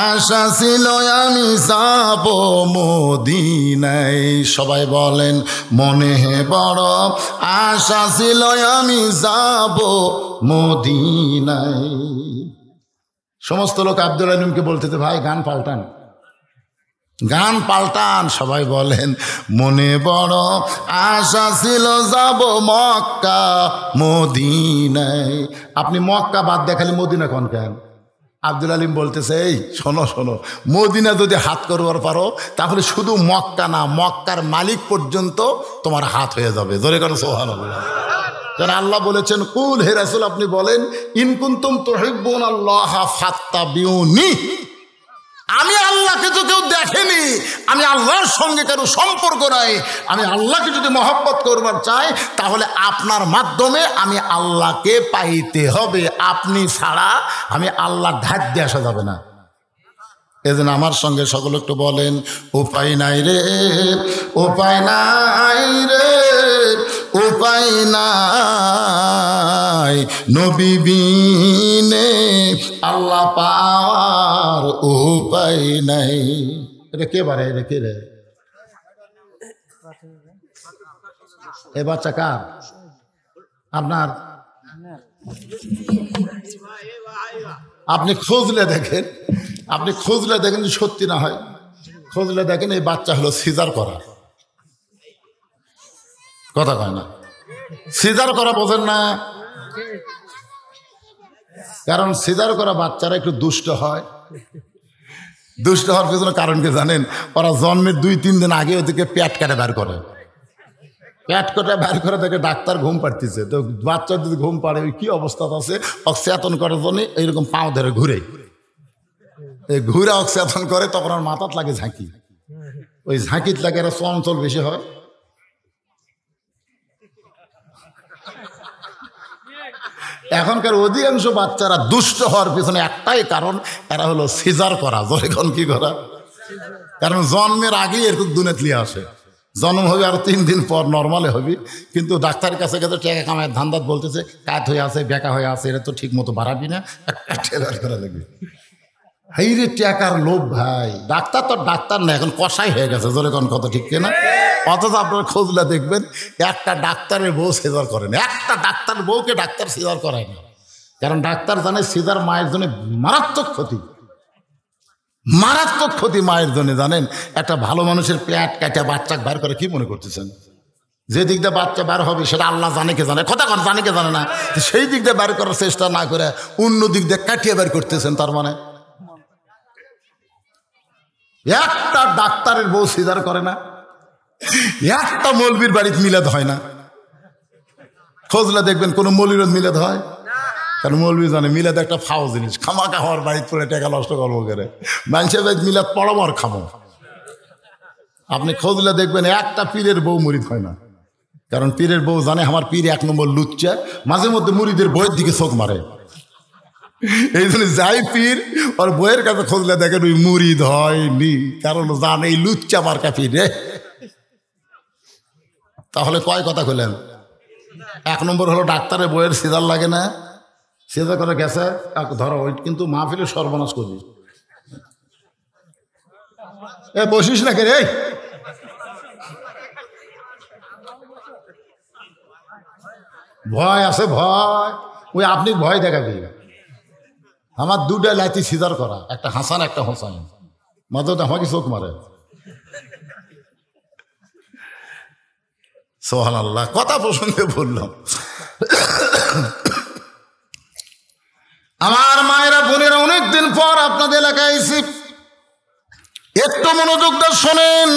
আশা ছিল আমি যাব মদিনাই সবাই বলেন মনে হে বড় আশা ছিল আমি যাব মদিনাই সমস্ত লোক আব্দুল আলিমকে বলতেছে ভাই গান পাল্টান গান পাল্টান সবাই বলেন মনে বড় আশা ছিল যাব মক্কা মদিনায় আপনি মক্কা বাদ দেখালি মদিনা কন কেন আব্দুল আলিম বলতেছে এই শোনো শোনো মদিনা যদি হাত করবার পারো তাহলে শুধু মক্কা না মক্কার মালিক পর্যন্ত তোমার হাত হয়ে যাবে ধরে কেন সোহান কারণ আল্লাহ বলেছেন কুল হেরাসুল আপনি বলেন ইনকুন্তম তোহিবুন আল্লাহ ফাত্তা বিউনি আমি আল্লাহকে তো কেউ দেখেনি আমি আল্লাহর সঙ্গে কারো সম্পর্ক নাই আমি আল্লাহকে যদি মহব্বত করবার চাই তাহলে আপনার মাধ্যমে আমি আল্লাহকে পাইতে হবে আপনি ছাড়া আমি আল্লাহর ধার দিয়ে আসা যাবে না এদিন আমার সঙ্গে সকল একটু বলেন উপায় নাই রে উপায় নাই রে পাই নাই নবী আল্লাহ পাওয়ার উপায় নাই এটা কে বারে রে কে রে এ বাচ্চা কার আপনার আপনি খুঁজলে দেখেন আপনি খুঁজলে দেখেন সত্যি না হয় খুঁজলে দেখেন এই বাচ্চা হলো সিজার করা কথা কয় না সিজার করা বোঝেন না কারণ সিজার করা বাচ্চারা একটু দুষ্ট হয় দুষ্ট হওয়ার পেছনে কারণ কি জানেন ওরা জন্মের দুই তিন দিন আগে ওদেরকে প্যাট কাটে বার করে প্যাট কাটে বার করে দেখে ডাক্তার ঘুম পাড়তেছে তো বাচ্চার যদি ঘুম পাড়ে কি অবস্থা আছে অক্সিয়াতন করার জন্য এইরকম পাও ধরে ঘুরে এই ঘুরে অক্সিয়াতন করে তখন ওর মাথাত লাগে ঝাঁকি ওই ঝাঁকিত লাগে এরা চঞ্চল বেশি হয় এখনকার অধিকাংশ বাচ্চারা দুষ্ট হওয়ার পিছনে একটাই কারণ এরা হলো সিজার করা এখন কি করা কারণ জন্মের আগেই এরকম দুনেতলি আসে জন্ম হবে আর তিন দিন পর নর্মালে হবে কিন্তু ডাক্তারের কাছে গেছে টেকা কামায় ধান্দাত বলতেছে কাত হয়ে আছে বেকা হয়ে আছে এটা তো ঠিক মতো বাড়াবি না ঠেলার করা লাগবে হাইরে টাকার লোভ ভাই ডাক্তার তো ডাক্তার না এখন কষাই হয়ে গেছে জোরে কোন কথা ঠিক না অথচ আপনার খোঁজলে দেখবেন একটা ডাক্তারের বউ সিজার করে না একটা ডাক্তার বউকে ডাক্তার সিজার করে না কারণ ডাক্তার জানে সিজার মায়ের জন্য মারাত্মক ক্ষতি মারাত্মক ক্ষতি মায়ের জন্য জানেন একটা ভালো মানুষের পেট কাটা বাচ্চা বার করে কি মনে করতেছেন যে দিক দিয়ে বাচ্চা বার হবে সেটা আল্লাহ জানে কে জানে কথা কথা জানে কে জানে না সেই দিক দিয়ে বার করার চেষ্টা না করে অন্য দিক দিয়ে কাটিয়ে বার করতেছেন তার মানে একটা ডাক্তারের বউ সিজার করে না একটা মলবির বাড়ির মিলাদ হয় না খোঁজলা দেখবেন কোনো মলির মিলাদ হয় কারণ মলবি জানে মিলাদ একটা ফাও জিনিস খামাকা হওয়ার বাড়ির পড়ে টেকা নষ্ট গল্প করে মানুষের বাড়ির মিলাদ পরমর খামো আপনি খোঁজলে দেখবেন একটা পীরের বউ মরিদ হয় না কারণ পীরের বউ জানে আমার পীর এক নম্বর লুচ্চা মাঝে মধ্যে মুড়িদের বইয়ের দিকে চোখ মারে এই জন্য যাই পীর ওর বইয়ের কাছে খুঁজলে দেখেন ওই মুরিদ হয়নি কারণ জান এই লুচ্চা মার্কা পীর রে তাহলে কয় কথা কইলেন এক নম্বর হলো ডাক্তারের বইয়ের সিজার লাগে না সিদার করে গেছে ধরো ওই কিন্তু মা ফিরে সর্বনাশ করবি এ বসিস না রে ভয় আছে ভয় ওই আপনি ভয় দেখাবি না আমার দুটা লাইতি সিজার করা একটা হাসান একটা হোসাইন মাধব আমাকে চোখ মারে সোহান আল্লাহ কথা প্রসঙ্গে বললাম আমার মায়েরা বোনেরা দিন পর আপনাদের এলাকায় এসে একটু মনোযোগটা শোনেন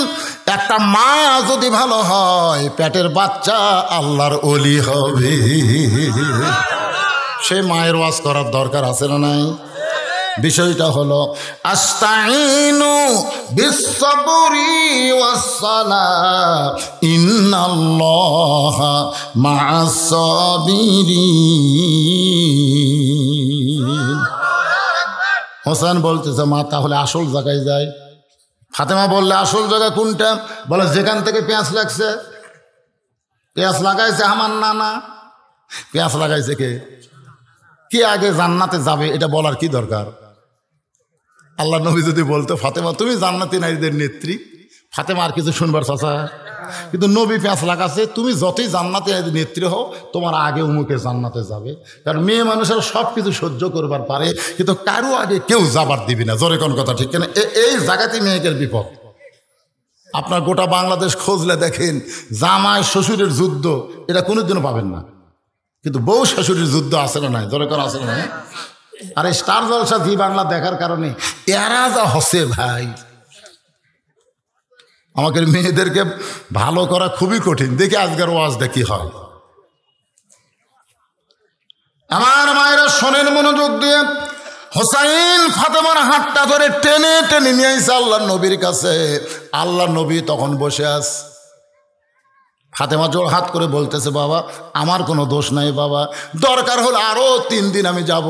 একটা মা যদি ভালো হয় পেটের বাচ্চা আল্লাহর অলি হবে সে মায়ের ওয়াজ করার দরকার আছে না নাই বিষয়টা হলো আস্তাইনু বিশ্বরি ওয়াসালা ইন্নাল্লাহ মাসাবিরি হোসেন বলতেছে মা তাহলে আসল জায়গায় যায় ফাতেমা বললে আসল জায়গা কোনটা বলে যেখান থেকে পেঁয়াজ লাগছে পেঁয়াজ লাগাইছে আমার নানা পেঁয়াজ লাগাইছে কে কে আগে জান্নাতে যাবে এটা বলার কি দরকার আল্লাহ নবী যদি বলতো ফাতেমা তুমি জান্নাতি নারীদের নেত্রী ফাতেমা আর কিছু শুনবার চাচা কিন্তু নবী পেঁচ লাগাচ্ছে তুমি যতই জান্নাতি নারীদের নেত্রী হও তোমার আগে উমুকে জান্নাতে যাবে কারণ মেয়ে মানুষের সব কিছু সহ্য করবার পারে কিন্তু কারো আগে কেউ যাবার দিবি না জোরে কোন কথা ঠিক কেন এই জায়গাতেই মেয়েকের বিপদ আপনার গোটা বাংলাদেশ খোঁজলে দেখেন জামায় শ্বশুরের যুদ্ধ এটা কোনোদিনও পাবেন না কিন্তু বউ শাশুড়ির যুদ্ধ আছে না নাই দরকার আছে না আর এই স্টার জলসা জি বাংলা দেখার কারণে এরা যা হসে ভাই আমাকে মেয়েদেরকে ভালো করা খুবই কঠিন দেখি আজকের ওয়াজ দেখি হয় আমার মায়েরা শোনেন মনোযোগ দিয়ে হোসাইন ফাতেমার হাতটা ধরে টেনে টেনে নিয়ে আল্লাহ নবীর কাছে আল্লাহ নবী তখন বসে আছে ফাতেমা জোর হাত করে বলতেছে বাবা আমার কোনো দোষ নাই বাবা দরকার হলে আরও তিন দিন আমি যাব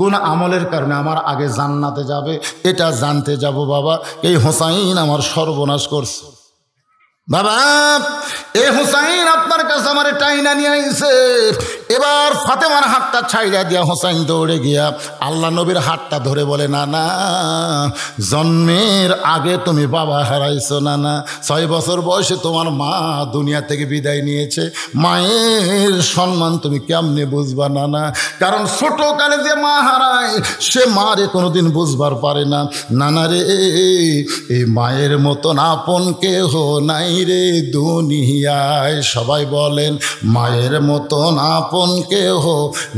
কোন আমলের কারণে আমার আগে জান্নাতে যাবে এটা জানতে যাব বাবা এই হোসাইন আমার সর্বনাশ করছে বাবা এ হোসাইন আপনার কাছে আমার টাইনা নিয়ে আইসে এবার ফাতেমার হাতটা ছাইড়া দিয়া হোসাইন দৌড়ে গিয়া আল্লাহ নবীর হাতটা ধরে বলে না না জন্মের আগে তুমি বাবা হারাইছো না না ছয় বছর বয়সে তোমার মা দুনিয়া থেকে বিদায় নিয়েছে মায়ের সম্মান তুমি কেমনে বুঝবা না না কারণ কালে যে মা হারায় সে মারে কোনোদিন বুঝবার পারে না নানা রে এই মায়ের মতন আপন কেহ নাই রে দুনিয়ায় সবাই বলেন মায়ের মতন আপন আপন কেহ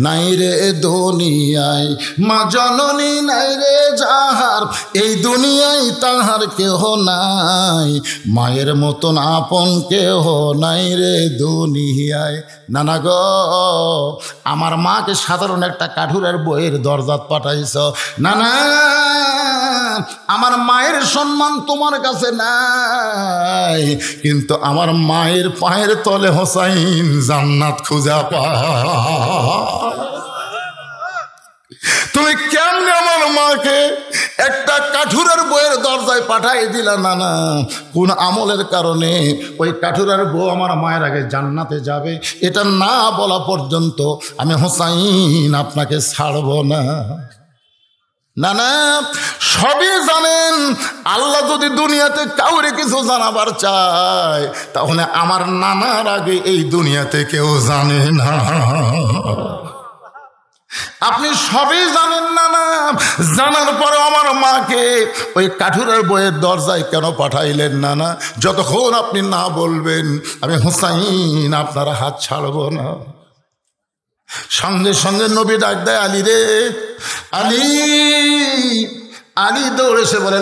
নাই রে দুনিয়ায় মা জননী নাই রে যাহার এই দুনিয়ায় তাহার কেহ নাই মায়ের মতন আপন কেহ নাই রে দুনিয়ায় নানা গ আমার মাকে সাধারণ একটা কাঠুরের বইয়ের দরজাত পাঠাইছ নানা আমার মায়ের সম্মান তোমার কাছে নাই কিন্তু আমার মায়ের পায়ের তলে হোসাইন জান্নাত খুঁজা পা তুমি কেমনে আমার মাকে একটা কাঠুরের বইয়ের দরজায় পাঠাই দিলা না না কোন আমলের কারণে ওই কাঠুরের বউ আমার মায়ের আগে জান্নাতে যাবে এটা না বলা পর্যন্ত আমি হোসাইন আপনাকে ছাড়ব না না না সবই জানেন আল্লাহ যদি দুনিয়াতে কাউরে কিছু জানাবার চায় তাহলে আমার নানার আগে এই দুনিয়াতে কেউ জানে না আপনি সবই জানেন না না জানার পরে আমার মাকে ওই কাঠুরের বইয়ের দরজায় কেন পাঠাইলেন না না যতক্ষণ আপনি না বলবেন আমি হুসাইন আপনার হাত ছাড়ব না সঙ্গে সঙ্গে নবী ডাক দেয় আলী রে আলী আলী দৌড়ে সে বলে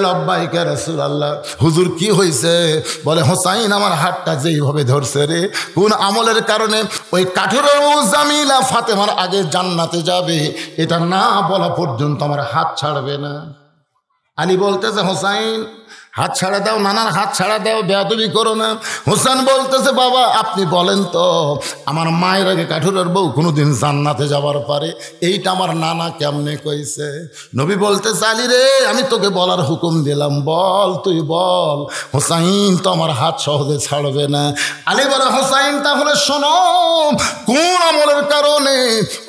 কে রসুল আল্লাহ হুজুর কি হয়েছে বলে হোসাইন আমার হাতটা যেইভাবে ধরছে রে কোন আমলের কারণে ওই কাঠের জামিলা ফাতেমার আগে জান্নাতে যাবে এটা না বলা পর্যন্ত আমার হাত ছাড়বে না আলী বলতেছে হোসাইন হাত ছাড়া দাও নানার হাত ছাড়া দাও বেয়াদবি করো না হোসেন বলতেছে বাবা আপনি বলেন তো আমার মায়ের আগে কাঠুরের বউ কোনোদিন জান্নাতে যাবার পারে এইটা আমার নানা কেমনে কইছে নবী বলতে চালি রে আমি তোকে বলার হুকুম দিলাম বল তুই বল হোসাইন তো আমার হাত সহজে ছাড়বে না আলি বলে হোসাইন তাহলে শোনো কোন আমলের কারণে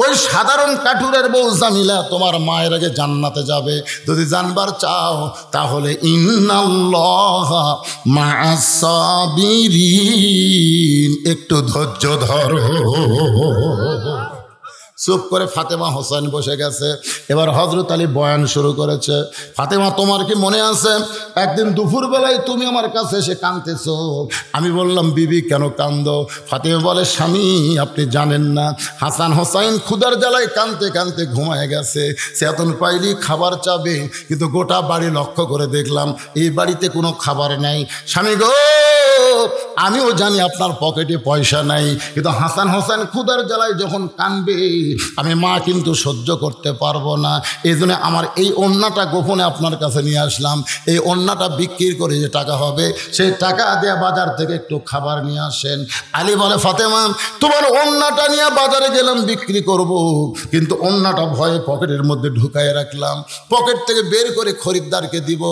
ওই সাধারণ কাঠুরের বউ জামিলা তোমার মায়ের আগে জান্নাতে যাবে যদি জানবার চাও তাহলে ইন্না আল্লাহ মা সাবিরিন একটু ধৈর্য ধরো চুপ করে ফাতেমা হোসেন বসে গেছে এবার হজরত আলী বয়ান শুরু করেছে ফাতেমা তোমার কি মনে আছে একদিন দুপুরবেলায় তুমি আমার কাছে এসে কাঁদতেছ আমি বললাম বিবি কেন কান্দ ফাতেমা বলে স্বামী আপনি জানেন না হাসান হোসাইন ক্ষুদার জ্বালায় কাঁদতে কাঁদতে ঘুমায় গেছে চেতন পাইলি খাবার চাবে কিন্তু গোটা বাড়ি লক্ষ্য করে দেখলাম এই বাড়িতে কোনো খাবার নাই স্বামী গো আমিও জানি আপনার পকেটে পয়সা নাই কিন্তু হাসান হোসেন ক্ষুদার জ্বালায় যখন কানবে আমি মা কিন্তু সহ্য করতে পারবো না এই জন্য আমার এই অন্যটা গোপনে আপনার কাছে নিয়ে আসলাম এই অন্যটা বিক্রি করে যে টাকা হবে সেই টাকা দেয়া বাজার থেকে একটু খাবার নিয়ে আসেন আলী বলে ফাতেমা তোমার অন্যটা নিয়ে বাজারে গেলাম বিক্রি করব। কিন্তু অন্যটা ভয়ে পকেটের মধ্যে ঢুকাইয়া রাখলাম পকেট থেকে বের করে খরিদ্দারকে দিব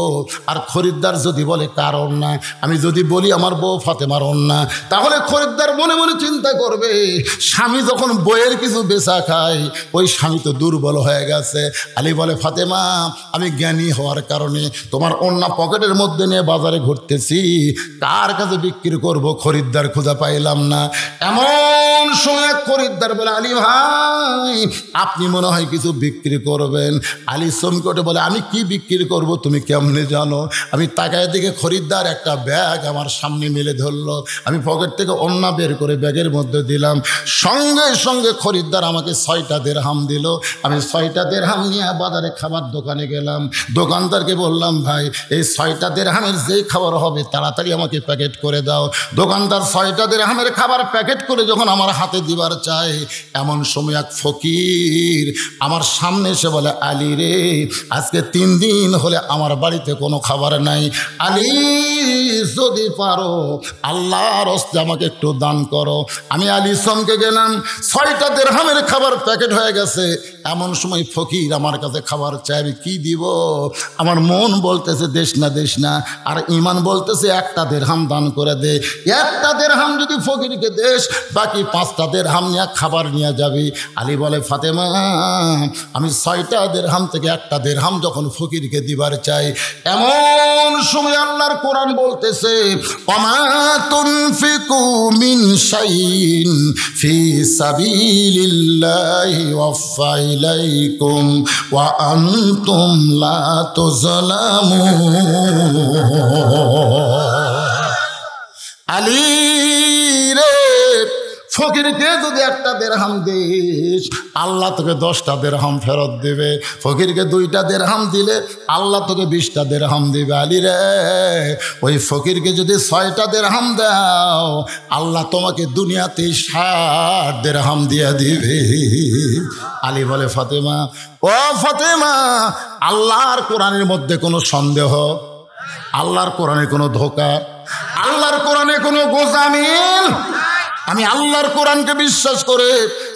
আর খরিদ্দার যদি বলে কারণ না আমি যদি বলি আমার বউ ফাতেমার অন্যা তাহলে খরিদ্দার মনে মনে চিন্তা করবে স্বামী যখন বইয়ের কিছু বেচা খায় ওই স্বামী তো দুর্বল হয়ে গেছে আলী বলে ফাতেমা আমি জ্ঞানী হওয়ার কারণে তোমার অন্য পকেটের মধ্যে নিয়ে বাজারে ঘুরতেছি কার কাছে বিক্রি করব খরিদ্দার খোঁজা পাইলাম না এমন সময় খরিদ্দার বলে আলী ভাই আপনি মনে হয় কিছু বিক্রি করবেন আলী শ্রমিকটে বলে আমি কি বিক্রি করব তুমি কেমনে জানো আমি তাকায় দিকে খরিদ্দার একটা ব্যাগ আমার সামনে মিলে ধরলো আমি পকেট থেকে অন্য বের করে ব্যাগের মধ্যে দিলাম সঙ্গে সঙ্গে খরিদ্দার আমাকে ছয়টা দেড়হাম দিল আমি ছয়টা দেড়হাম নিয়ে বাজারে খাবার দোকানে গেলাম দোকানদারকে বললাম ভাই এই ছয়টা দেড়হামের যেই খাবার হবে তাড়াতাড়ি আমাকে প্যাকেট করে দাও দোকানদার ছয়টা দেড়হামের খাবার প্যাকেট করে যখন আমার হাতে দিবার চাই এমন সময় এক ফকির আমার সামনে এসে বলে আলী রে আজকে তিন দিন হলে আমার বাড়িতে কোনো খাবার নাই আলী যদি পারো দাও আল্লাহর হস্তে আমাকে একটু দান করো আমি আলী ইসলামকে গেলাম ছয়টা দেড়হামের খাবার প্যাকেট হয়ে গেছে এমন সময় ফকির আমার কাছে খাবার চাই কি দিব আমার মন বলতেছে দেশ না দেশ না আর ইমান বলতেছে একটা দেড়হাম দান করে দে একটা দেড়হাম যদি ফকিরকে দেশ বাকি পাঁচটা দেড়হাম নিয়ে খাবার নিয়ে যাবি আলী বলে ফাতেমা আমি ছয়টা দেড়হাম থেকে একটা দেড়হাম যখন ফকিরকে দিবার চাই এমন সময় আল্লাহর কোরআন বলতেছে وما تنفقوا من شيء في سبيل الله وفى إليكم وأنتم لا تظلمون علي ফকিরকে যদি একটা দেড়হাম দিস আল্লাহ তোকে দশটা দেড়হাম ফেরত দেবে ফকিরকে দুইটা দেড়হাম দিলে আল্লাহ তোকে বিশটা দেড়হাম দেবে আলি রে ওই ফকিরকে যদি ছয়টা দেড়হাম দাও আল্লাহ তোমাকে দুনিয়াতে ষাট দেড়হাম দিয়ে দিবে আলী বলে ফতেমা ও ফাতেমা আল্লাহর কোরআনের মধ্যে কোনো সন্দেহ আল্লাহর কোরআনে কোনো ধোকা আল্লাহর কোরআনে কোনো গোজামিল আমি আল্লাহর কোরআনকে বিশ্বাস করে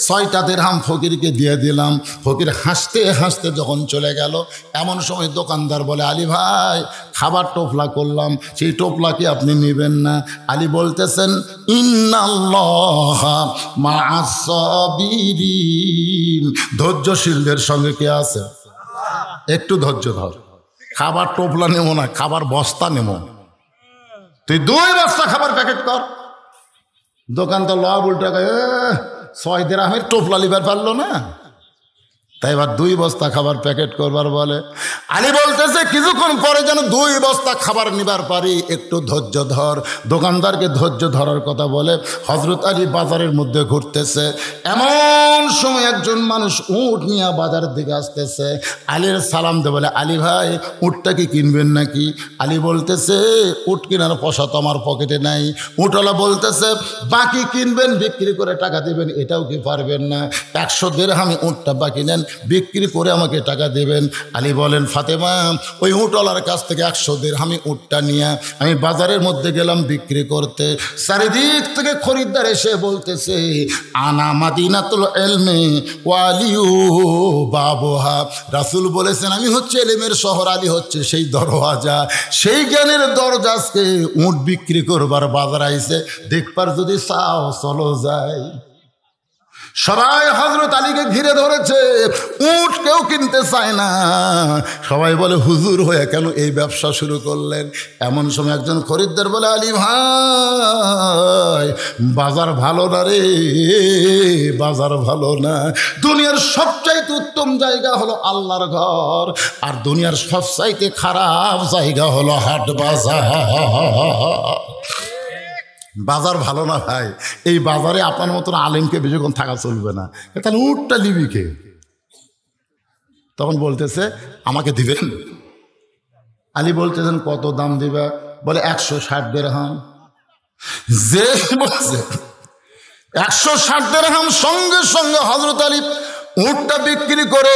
ছয়টা দেড়হাম ফকিরকে দিয়ে দিলাম ফকির হাসতে হাসতে যখন চলে গেল এমন সময় দোকানদার বলে আলী ভাই খাবার টোপলা করলাম সেই টোপলা কি আপনি নেবেন না আলী বলতেছেন ধৈর্যশীলদের সঙ্গে কে আছে একটু ধৈর্য ধর খাবার টোপলা নেবো না খাবার বস্তা নেব তুই দুই বস্তা খাবার প্যাকেট কর দোকান তো লওয়া উল্টা ছয় দেড় আমের টোপলা লিবার পারলো না তাই এবার দুই বস্তা খাবার প্যাকেট করবার বলে আলী বলতেছে কিছুক্ষণ পরে যেন দুই বস্তা খাবার নিবার পারি একটু ধৈর্য ধর দোকানদারকে ধৈর্য ধরার কথা বলে হজরত আলী বাজারের মধ্যে ঘুরতেছে এমন সময় একজন মানুষ উঠ নিয়ে বাজারের দিকে আসতেছে আলীর সালাম দে বলে আলী ভাই উঠটা কি কিনবেন নাকি আলী বলতেছে উঠ কেনার পয়সা তো আমার পকেটে নাই উঠওয়ালা বলতেছে বাকি কিনবেন বিক্রি করে টাকা দেবেন এটাও কি পারবেন না একশো দেড় আমি উঠটা বাকি নেন বিক্রি করে আমাকে টাকা দেবেন আলী বলেন ফাতেমা ওই উঁটওয়ালার কাছ থেকে একশো দের আমি উঁটটা নিয়ে আমি বাজারের মধ্যে গেলাম বিক্রি করতে চারিদিক থেকে খরিদ্দার এসে বলতেছে আনা এলমে ওয়ালিউ বাবহা রাসুল বলেছেন আমি হচ্ছে এলেমের শহর আলী হচ্ছে সেই দরওয়াজা সেই জ্ঞানের দরজা আজকে উঁট বিক্রি করবার বাজার আইসে দেখবার যদি চাও চলো যায় সবাই হজরত আলীকে ঘিরে ধরেছে উঠ কেউ কিনতে চায় না সবাই বলে হুজুর হয়ে কেন এই ব্যবসা শুরু করলেন এমন সময় একজন খরিদ্দার বলে আলী ভাই বাজার ভালো না রে বাজার ভালো না দুনিয়ার সবচাইতে উত্তম জায়গা হলো আল্লাহর ঘর আর দুনিয়ার সবচাইতে খারাপ জায়গা হলো হাট বাজার বাজার ভালো না ভাই এই বাজারে আপনার মতন আলেমকে বেশিক্ষণ থাকা চলবে না তাহলে উঠটা দিবি কে তখন বলতেছে আমাকে দিবেন আলী বলতেছেন কত দাম দিবে বলে একশো ষাট হাম যে বলছে একশো ষাট দেড়হাম সঙ্গে সঙ্গে হজরত আলী উঁটটা বিক্রি করে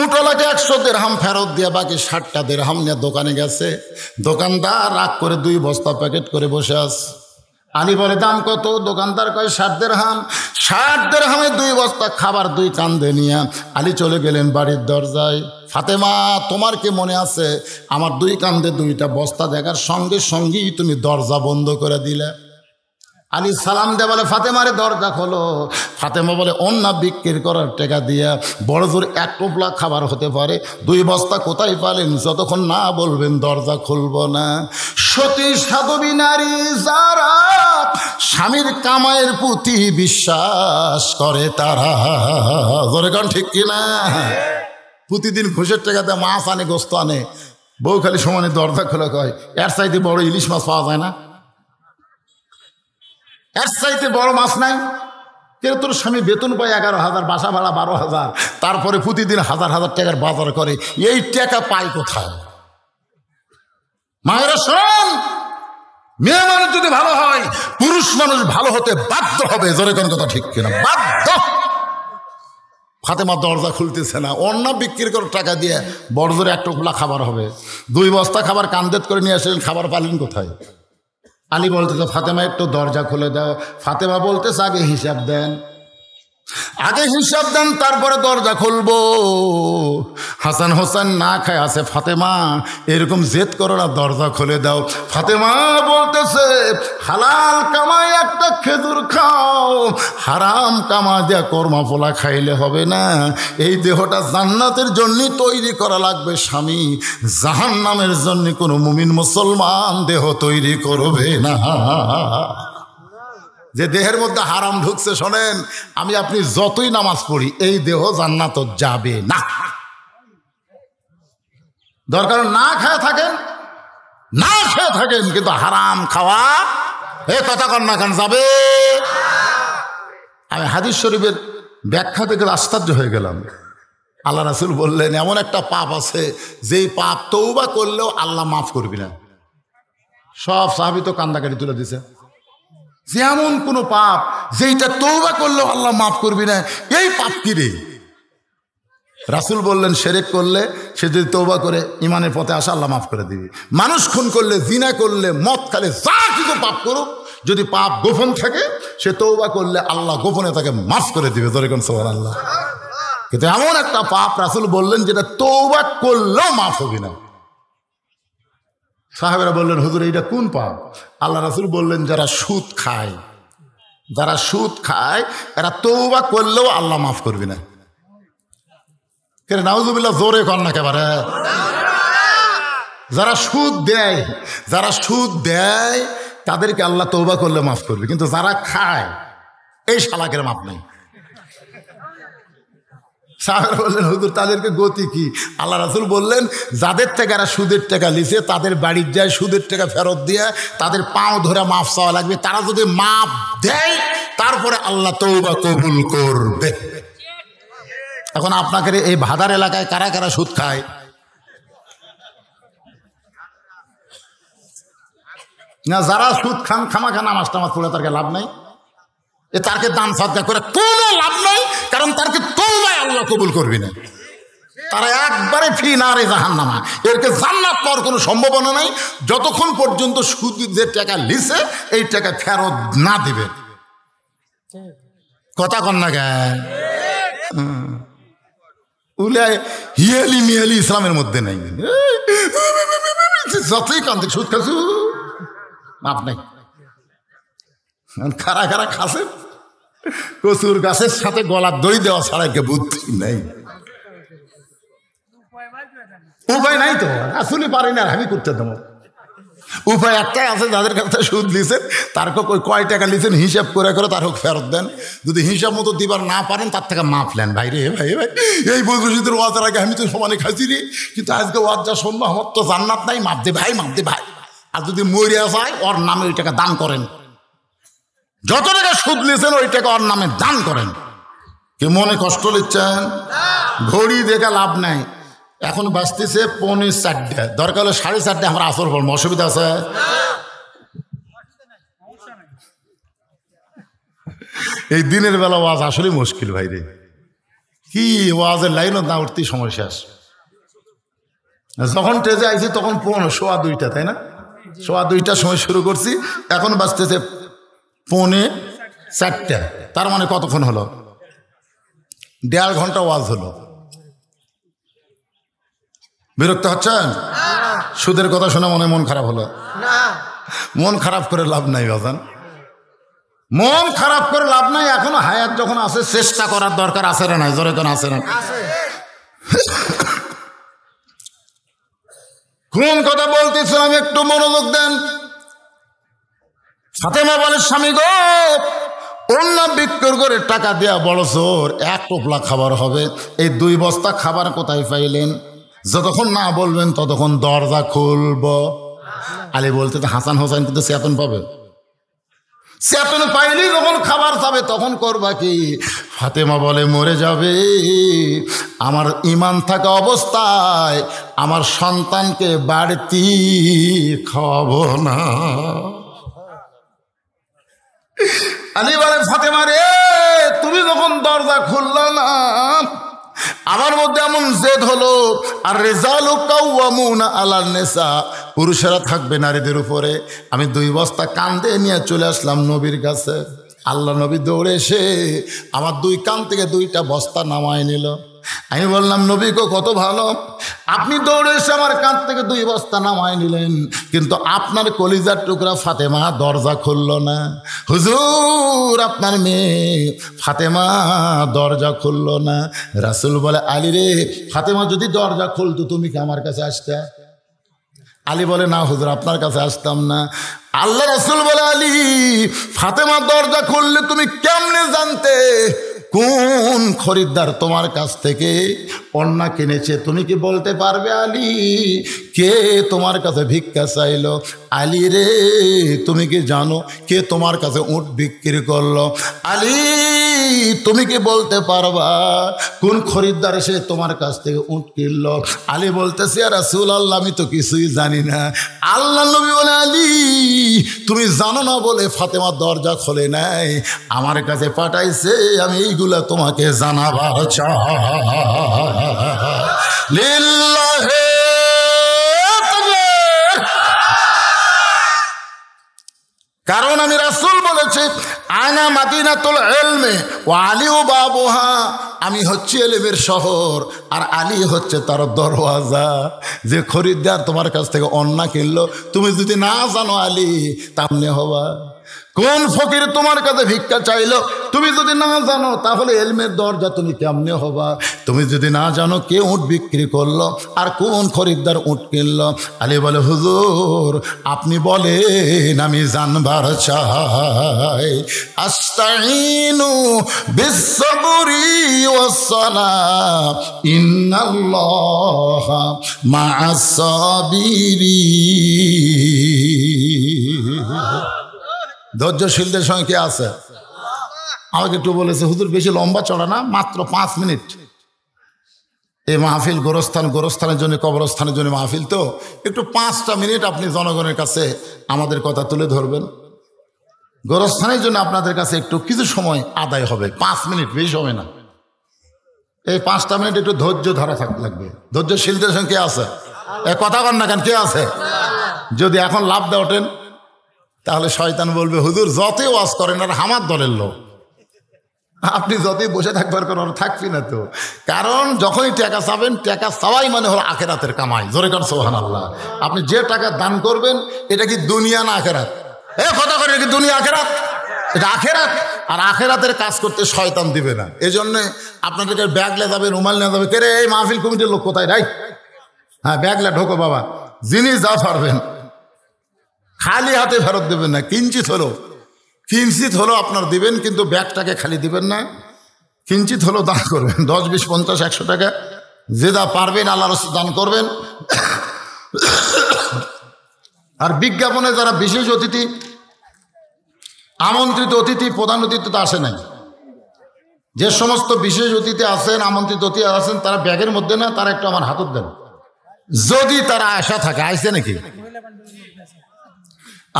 উঁটওয়ালাকে একশো দেড়হাম ফেরত দিয়ে বাকি ষাটটা দেড়হাম নিয়ে দোকানে গেছে দোকানদার রাগ করে দুই বস্তা প্যাকেট করে বসে আছে আলী বলে দাম কত দোকানদার কয় ষাট দের হাম ষাট দের হামে দুই বস্তা খাবার দুই কান্দে নিয়ে আলী চলে গেলেন বাড়ির দরজায় ফাতেমা তোমার কি মনে আছে আমার দুই কান্দে দুইটা বস্তা দেখার সঙ্গে সঙ্গেই তুমি দরজা বন্ধ করে দিলে আলী সালাম দে বলে ফাতেমারে দরজা খোলো ফাতেমা বলে অন্য বিক্রি করার টেকা দিয়া বড় জোর এক টোপলা খাবার হতে পারে দুই বস্তা কোথায় পালেন যতক্ষণ না বলবেন দরজা খুলব না সতী সাধবী নারী যারা স্বামীর কামায়ের প্রতি বিশ্বাস করে তারা জোরে কারণ ঠিক কিনা প্রতিদিন ঘুষের টাকাতে মাছ আনে গোস্ত আনে বউ খালি সমানে দরজা খোলা কয় এর সাইডে বড় ইলিশ মাছ পাওয়া যায় না এর চাইতে বড় মাছ নাই কেন তোর স্বামী বেতন পায় এগারো হাজার বাসা ভাড়া বারো হাজার তারপরে প্রতিদিন হাজার হাজার টাকার বাজার করে এই টাকা পায় কোথায় মায়েরা শোন মেয়ে মানুষ যদি ভালো হয় পুরুষ মানুষ ভালো হতে বাধ্য হবে জোরে কোনো কথা ঠিক কিনা বাধ্য ফাতেমার দরজা খুলতেছে না অন্য বিক্রি করে টাকা দিয়ে বড় জোরে এক টুকলা খাবার হবে দুই বস্তা খাবার কান্দেত করে নিয়ে আসলেন খাবার পালেন কোথায় আলী বলতেছে ফাতেমা একটু দরজা খুলে দাও ফাতেমা বলতেছে আগে হিসাব দেন আগে হিসাব দেন তারপরে দরজা খুলবো হাসান হোসেন না খায় আছে ফাতেমা এরকম জেদ করো না দরজা খুলে দাও ফাতেমা বলতেছে হালাল কামাই একটা খেজুর খাও হারাম কামা দেয়া কর্মা পোলা খাইলে হবে না এই দেহটা জান্নাতের জন্যই তৈরি করা লাগবে স্বামী জাহান নামের জন্য কোনো মুমিন মুসলমান দেহ তৈরি করবে না যে দেহের মধ্যে হারাম ঢুকছে শোনেন আমি আপনি যতই নামাজ পড়ি এই দেহ জান্নাত যাবে না দরকার না খেয়ে থাকেন না খেয়ে থাকেন কিন্তু হারাম খাওয়া এ কথা কর না কেন যাবে আমি হাদিস শরীফের ব্যাখ্যা থেকে আশ্চর্য হয়ে গেলাম আল্লাহ রাসুল বললেন এমন একটা পাপ আছে যেই পাপ তৌবা করলেও আল্লাহ মাফ করবি না সব সাহাবি তো কান্দাকারি তুলে দিছে যে এমন কোনো পাপ যেইটা তৌবা করলেও আল্লাহ মাফ করবি না এই পাপ কিরে রাসুল বললেন সেরেক করলে সে যদি তৌবা করে ইমানের পথে আসা আল্লাহ মাফ করে দিবি মানুষ খুন করলে জিনা করলে মদ খালে যা কিছু পাপ করুক যদি পাপ গোপন থাকে সে তৌবা করলে আল্লাহ গোপনে তাকে মাফ করে দিবে যেরকম সবার আল্লাহ কিন্তু এমন একটা পাপ রাসুল বললেন যেটা তৌবা করলেও মাফ হবি না সাহেবেরা বললেন হুজুর এইটা কোন পাপ আল্লাহ রাসুল বললেন যারা সুদ খায় যারা সুদ খায় এরা তৌবা করলেও আল্লাহ মাফ করবি না নাউজুবিল্লাহ জোরে কর না কেবারে যারা সুদ দেয় যারা সুদ দেয় তাদেরকে আল্লাহ তৌবা করলে মাফ করবে কিন্তু যারা খায় এই শালাকের মাফ নেই সাহাবারা বললেন হুজুর তাদেরকে গতি কি আল্লাহ রাসুল বললেন যাদের থেকে এরা সুদের টাকা লিছে তাদের বাড়ির যায় সুদের টাকা ফেরত দিয়ে তাদের পাও ধরে মাফ চাওয়া লাগবে তারা যদি মাপ দেয় তারপরে আল্লাহ তৌবা কবুল করবে এখন আপনাকে এই ভাদার এলাকায় কারা কারা সুদ খায় না যারা সুদ খান খামা খান আমার টামাজ পড়ে তার লাভ নাই এ তারকে দান সাদা করে কোনো লাভ নাই কারণ তারকে তোমরা আল্লাহ কবুল করবি না তারা একবারে ফি না রে জাহান নামা এরকে জান্নাত পাওয়ার কোনো সম্ভাবনা নাই যতক্ষণ পর্যন্ত সুদ যে টাকা লিছে এই টাকা ফেরত না দিবে কথা কন না গায় হিয়ালি মিয়ালি ইসলামের মধ্যে নাই যতই কান্দি সুদ খাসু মাপ খারা খারা খাসেন কচুর গাছের সাথে গলার দড়ি দেওয়া ছাড়া কে বুদ্ধি নাই উপায় নাই তো আসলে পারি না আমি করতে দেবো উপায় একটাই আছে যাদের কাছে সুদ লিছেন তার কয় টাকা লিছেন হিসাব করে করে তার হোক ফেরত দেন যদি হিসাব মতো দিবার না পারেন তার থেকে মাপ নেন ভাই রে ভাই ভাই এই বৈদ্যুষীদের ওয়াজার আগে আমি তো সমানে খাইছি রে কিন্তু আজকে ওয়াজ যা শুনবো আমার তো জান্নাত নাই মাপ দে ভাই মাপ দে ভাই আর যদি মরিয়া যায় ওর নামে ওই টাকা দান করেন যত টাকা সুদ নিয়েছেন ওই টাকা ওর নামে দান করেন কে মনে কষ্ট নিচ্ছেন ঘড়ি দেখা লাভ নাই এখন বাঁচতেছে পৌনে চারটে দরকার হলে সাড়ে চারটে আমরা আসর পড়বো অসুবিধা আছে এই দিনের বেলা ওয়াজ আসলে মুশকিল ভাই রে কি ওয়াজের লাইনও না উঠতেই সময় শেষ যখন ট্রেজে আইছি তখন পনেরো সোয়া দুইটা তাই না সোয়া দুইটার সময় শুরু করছি এখন বাঁচতেছে পৌনে চারটা তার মানে কতক্ষণ হলো দেড় ঘন্টা ওয়াজ হলো বিরক্ত হচ্ছেন সুদের কথা শুনে মনে মন খারাপ হলো মন খারাপ করে লাভ নাই বাজান মন খারাপ করে লাভ নাই এখনো হায়াত যখন আছে চেষ্টা করার দরকার আছে না নাই জোরে আছে না কোন কথা বলতেছিলাম একটু মনোযোগ দেন ফাতেমা বলে স্বামী গো অন্য বিক্রি করে টাকা দেয়া বড় জোর এক টোপলা খাবার হবে এই দুই বস্তা খাবার কোথায় পাইলেন যতক্ষণ না বলবেন ততক্ষণ দরজা খুলব আলি বলতে হাসান হোসেন কিন্তু চেতন পাবে চেতন পাইলেই যখন খাবার পাবে তখন করবা কি ফাতেমা বলে মরে যাবে আমার ইমান থাকা অবস্থায় আমার সন্তানকে বাড়তি খাওয়াবো না আলী বলে ফাতেমা রে তুমি যখন দরজা খুলল না আমার মধ্যে এমন জেদ হলো আর রেজাল আলার নেশা পুরুষেরা থাকবে নারীদের উপরে আমি দুই বস্তা কান্দে নিয়ে চলে আসলাম নবীর কাছে আল্লাহ নবী দৌড়ে এসে আমার দুই কান থেকে দুইটা বস্তা নামায় নিল আমি বললাম নবী গো কত ভালো আপনি দৌড়ে এসে আমার কাঁধ থেকে দুই বস্তা নামায় নিলেন কিন্তু আপনার কলিজার টুকরা ফাতেমা দরজা খুলল না হুজুর আপনার মেয়ে ফাতেমা দরজা খুলল না রাসুল বলে আলী রে ফাতেমা যদি দরজা খুলতো তুমি কি আমার কাছে আসতে আলী বলে না হুজুর আপনার কাছে আসতাম না আল্লাহ রাসুল বলে আলী ফাতেমা দরজা খুললে তুমি কেমনে জানতে কোন খরিদ্দার তোমার কাছ থেকে অন্যা কিনেছে তুমি কি বলতে পারবে আলী কে তোমার কাছে ভিক্ষা চাইল আলী রে তুমি কি জানো কে তোমার কাছে উঁট বিক্রি করলো আলী তুমি কি বলতে পারবা কোন খরিদ্দার সে তোমার কাছ থেকে উঁট কিনল আলী বলতেছে আর রাসুল আল্লাহ আমি তো কিছুই জানি না আল্লাহ নবী বলে আলী তুমি জানো না বলে ফাতেমার দরজা খোলে নাই আমার কাছে পাঠাইছে আমি এইগুলা তোমাকে জানাবার ha কারণ আমি রাসুল বলেছি আয়না মাদিনা তোল এলমে ও আলিও বাবু হা আমি হচ্ছি এলিমের শহর আর আলী হচ্ছে তার দরওয়াজা যে খরিদ্দার তোমার কাছ থেকে অন্না কিনলো তুমি যদি না জানো আলী তামনে হবা কোন ফকির তোমার কাছে ভিক্ষা চাইলো তুমি যদি না জানো তাহলে এলমের দরজা তুমি কেমনে হবা তুমি যদি না জানো কে উঁট বিক্রি করলো আর কোন খরিদ্দার উঁট কিনলো আলে বলে হুজুর আপনি বলেন আমি জানবার চাই মা ধৈর্যশীলদের সঙ্গে কে আছে আমাকে একটু বলেছে হুজুর বেশি লম্বা চড়া না মাত্র পাঁচ মিনিট এই মাহফিল গোরস্থান গোরস্থানের জন্য কবরস্থানের জন্য মাহফিল তো একটু পাঁচটা মিনিট আপনি জনগণের কাছে আমাদের কথা তুলে ধরবেন গোরস্থানের জন্য আপনাদের কাছে একটু কিছু সময় আদায় হবে পাঁচ মিনিট বেশি হবে না এই পাঁচটা মিনিট একটু ধৈর্য ধরা থাক লাগবে ধৈর্যশীলদের সঙ্গে কে আছে এ কথা কন না কেন কে আছে যদি এখন লাভ দেওয়া ওঠেন তাহলে শয়তান বলবে হুজুর যতই ওয়াজ করেন আর হামার দলের লোক আপনি যতই বসে থাকবার কারণ থাকবি না তো কারণ যখনই টাকা চাবেন টাকা চাওয়াই মানে হলো আখেরাতের কামাই জোরে কর সোহান আল্লাহ আপনি যে টাকা দান করবেন এটা কি দুনিয়া না আখেরাত এ কথা করে কি দুনিয়া আখেরাত এটা আখেরাত আর আখেরাতের কাজ করতে শয়তান দিবে না এই জন্যে আপনাদেরকে ব্যাগলে যাবে রুমাল নিয়ে যাবে কে রে এই মাহফিল কমিটির লোক কোথায় রাই হ্যাঁ ব্যাগলে ঢোকো বাবা যিনি যা পারবেন খালি হাতে ফেরত দেবেন না কিঞ্চিত হলো কিঞ্চিত হলো আপনার দিবেন কিন্তু ব্যাগটাকে খালি দিবেন না কিঞ্চিত হলো দান করবেন দশ বিশ পঞ্চাশ একশো টাকা যে দা পারবেন আল্লাহর দান করবেন আর বিজ্ঞাপনে যারা বিশেষ অতিথি আমন্ত্রিত অতিথি প্রধান অতিথি তো আসে নাই যে সমস্ত বিশেষ অতিথি আছেন আমন্ত্রিত অতিথি আছেন তারা ব্যাগের মধ্যে না তারা একটু আমার হাতত দেন যদি তারা আশা থাকে আইসে নাকি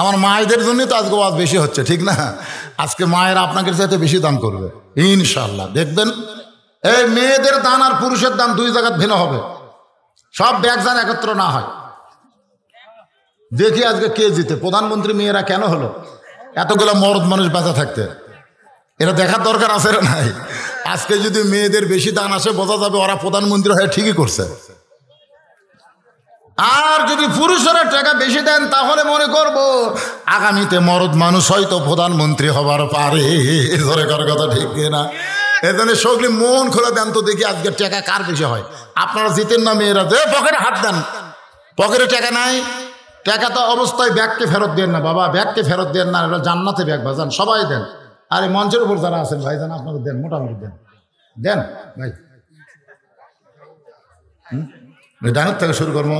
আমার মায়েদের জন্য তো আজকে ওয়াজ বেশি হচ্ছে ঠিক না আজকে মায়েরা আপনাকে সাথে বেশি দান করবে ইনশাল্লাহ দেখবেন এই মেয়েদের দান আর পুরুষের দান দুই জায়গার ভিন্ন হবে সব ব্যাগ যান একত্র না হয় দেখি আজকে কে জিতে প্রধানমন্ত্রী মেয়েরা কেন হলো এতগুলো মরদ মানুষ বেঁচে থাকতে এটা দেখার দরকার আছে নাই আজকে যদি মেয়েদের বেশি দান আসে বোঝা যাবে ওরা প্রধানমন্ত্রী হয়ে ঠিকই করছে আর যদি পুরুষরা টাকা বেশি দেন তাহলে মনে করব আগামীতে মরদ মানুষ হয়তো প্রধানমন্ত্রী হবার পারে ধরে কার কথা ঠিক না এখানে সকলে মন খোলে দেন তো দেখি আজকে টাকা কার বেশি হয় আপনারা জিতেন না মেয়েরা দে পকেটে হাত দেন পকেটে টাকা নাই টাকা তো অবস্থায় ব্যাগকে ফেরত দেন না বাবা ব্যাগকে ফেরত দেন না এটা জান্নাতে ব্যাগ ভাজান সবাই দেন আরে মঞ্চের উপর যারা আছেন ভাই যান আপনাকে দেন মোটামুটি দেন দেন ভাই ডানের থেকে শুরু করবো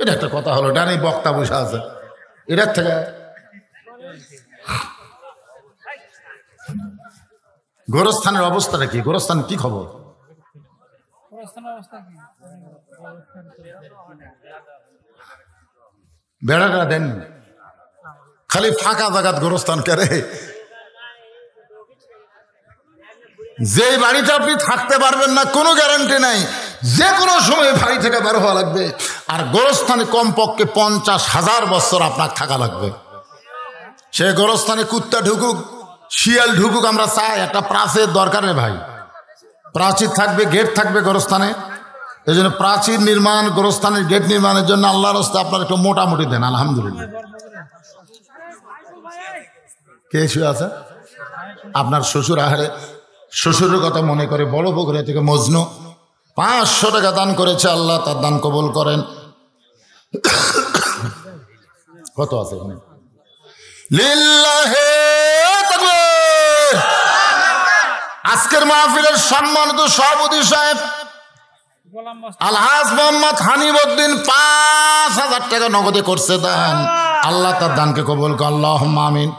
এটা একটা কথা হলো ডানে বক্তা বসে আছে এটার থেকে গোরস্থানের অবস্থাটা কি গোরস্থান কি খবর বেড়াটা দেন খালি ফাঁকা জাগাত গোরস্থান করে যে বাড়িটা আপনি থাকতে পারবেন না কোনো গ্যারান্টি নাই যে কোনো সময় বাড়ি থেকে বের হওয়া লাগবে আর গোরস্থানে কমপক্ষে পঞ্চাশ হাজার বছর আপনার থাকা লাগবে সে গোরস্থানে কুত্তা ঢুকুক শিয়াল ঢুকুক আমরা চাই একটা প্রাচীর দরকার নেই ভাই প্রাচীর থাকবে গেট থাকবে গোরস্থানে এই জন্য প্রাচীর নির্মাণ গোরস্থানের গেট নির্মাণের জন্য আল্লাহ রস্তে আপনার একটু মোটামুটি দেন আলহামদুলিল্লাহ কে শুয়ে আছে আপনার শ্বশুর আহারে শ্বশুরের কথা মনে করে বড় পুকুরে থেকে মজনু পাঁচশো টাকা দান করেছে আল্লাহ তার দান কবল করেন কত আছে এখানে আজকের মাহফিলের সম্মানিত সভাপতি সাহেব আলহাজ মোহাম্মদ হানিবুদ্দিন পাঁচ হাজার টাকা নগদে করছে দান আল্লাহ তার দানকে কবল কর আল্লাহ আমিন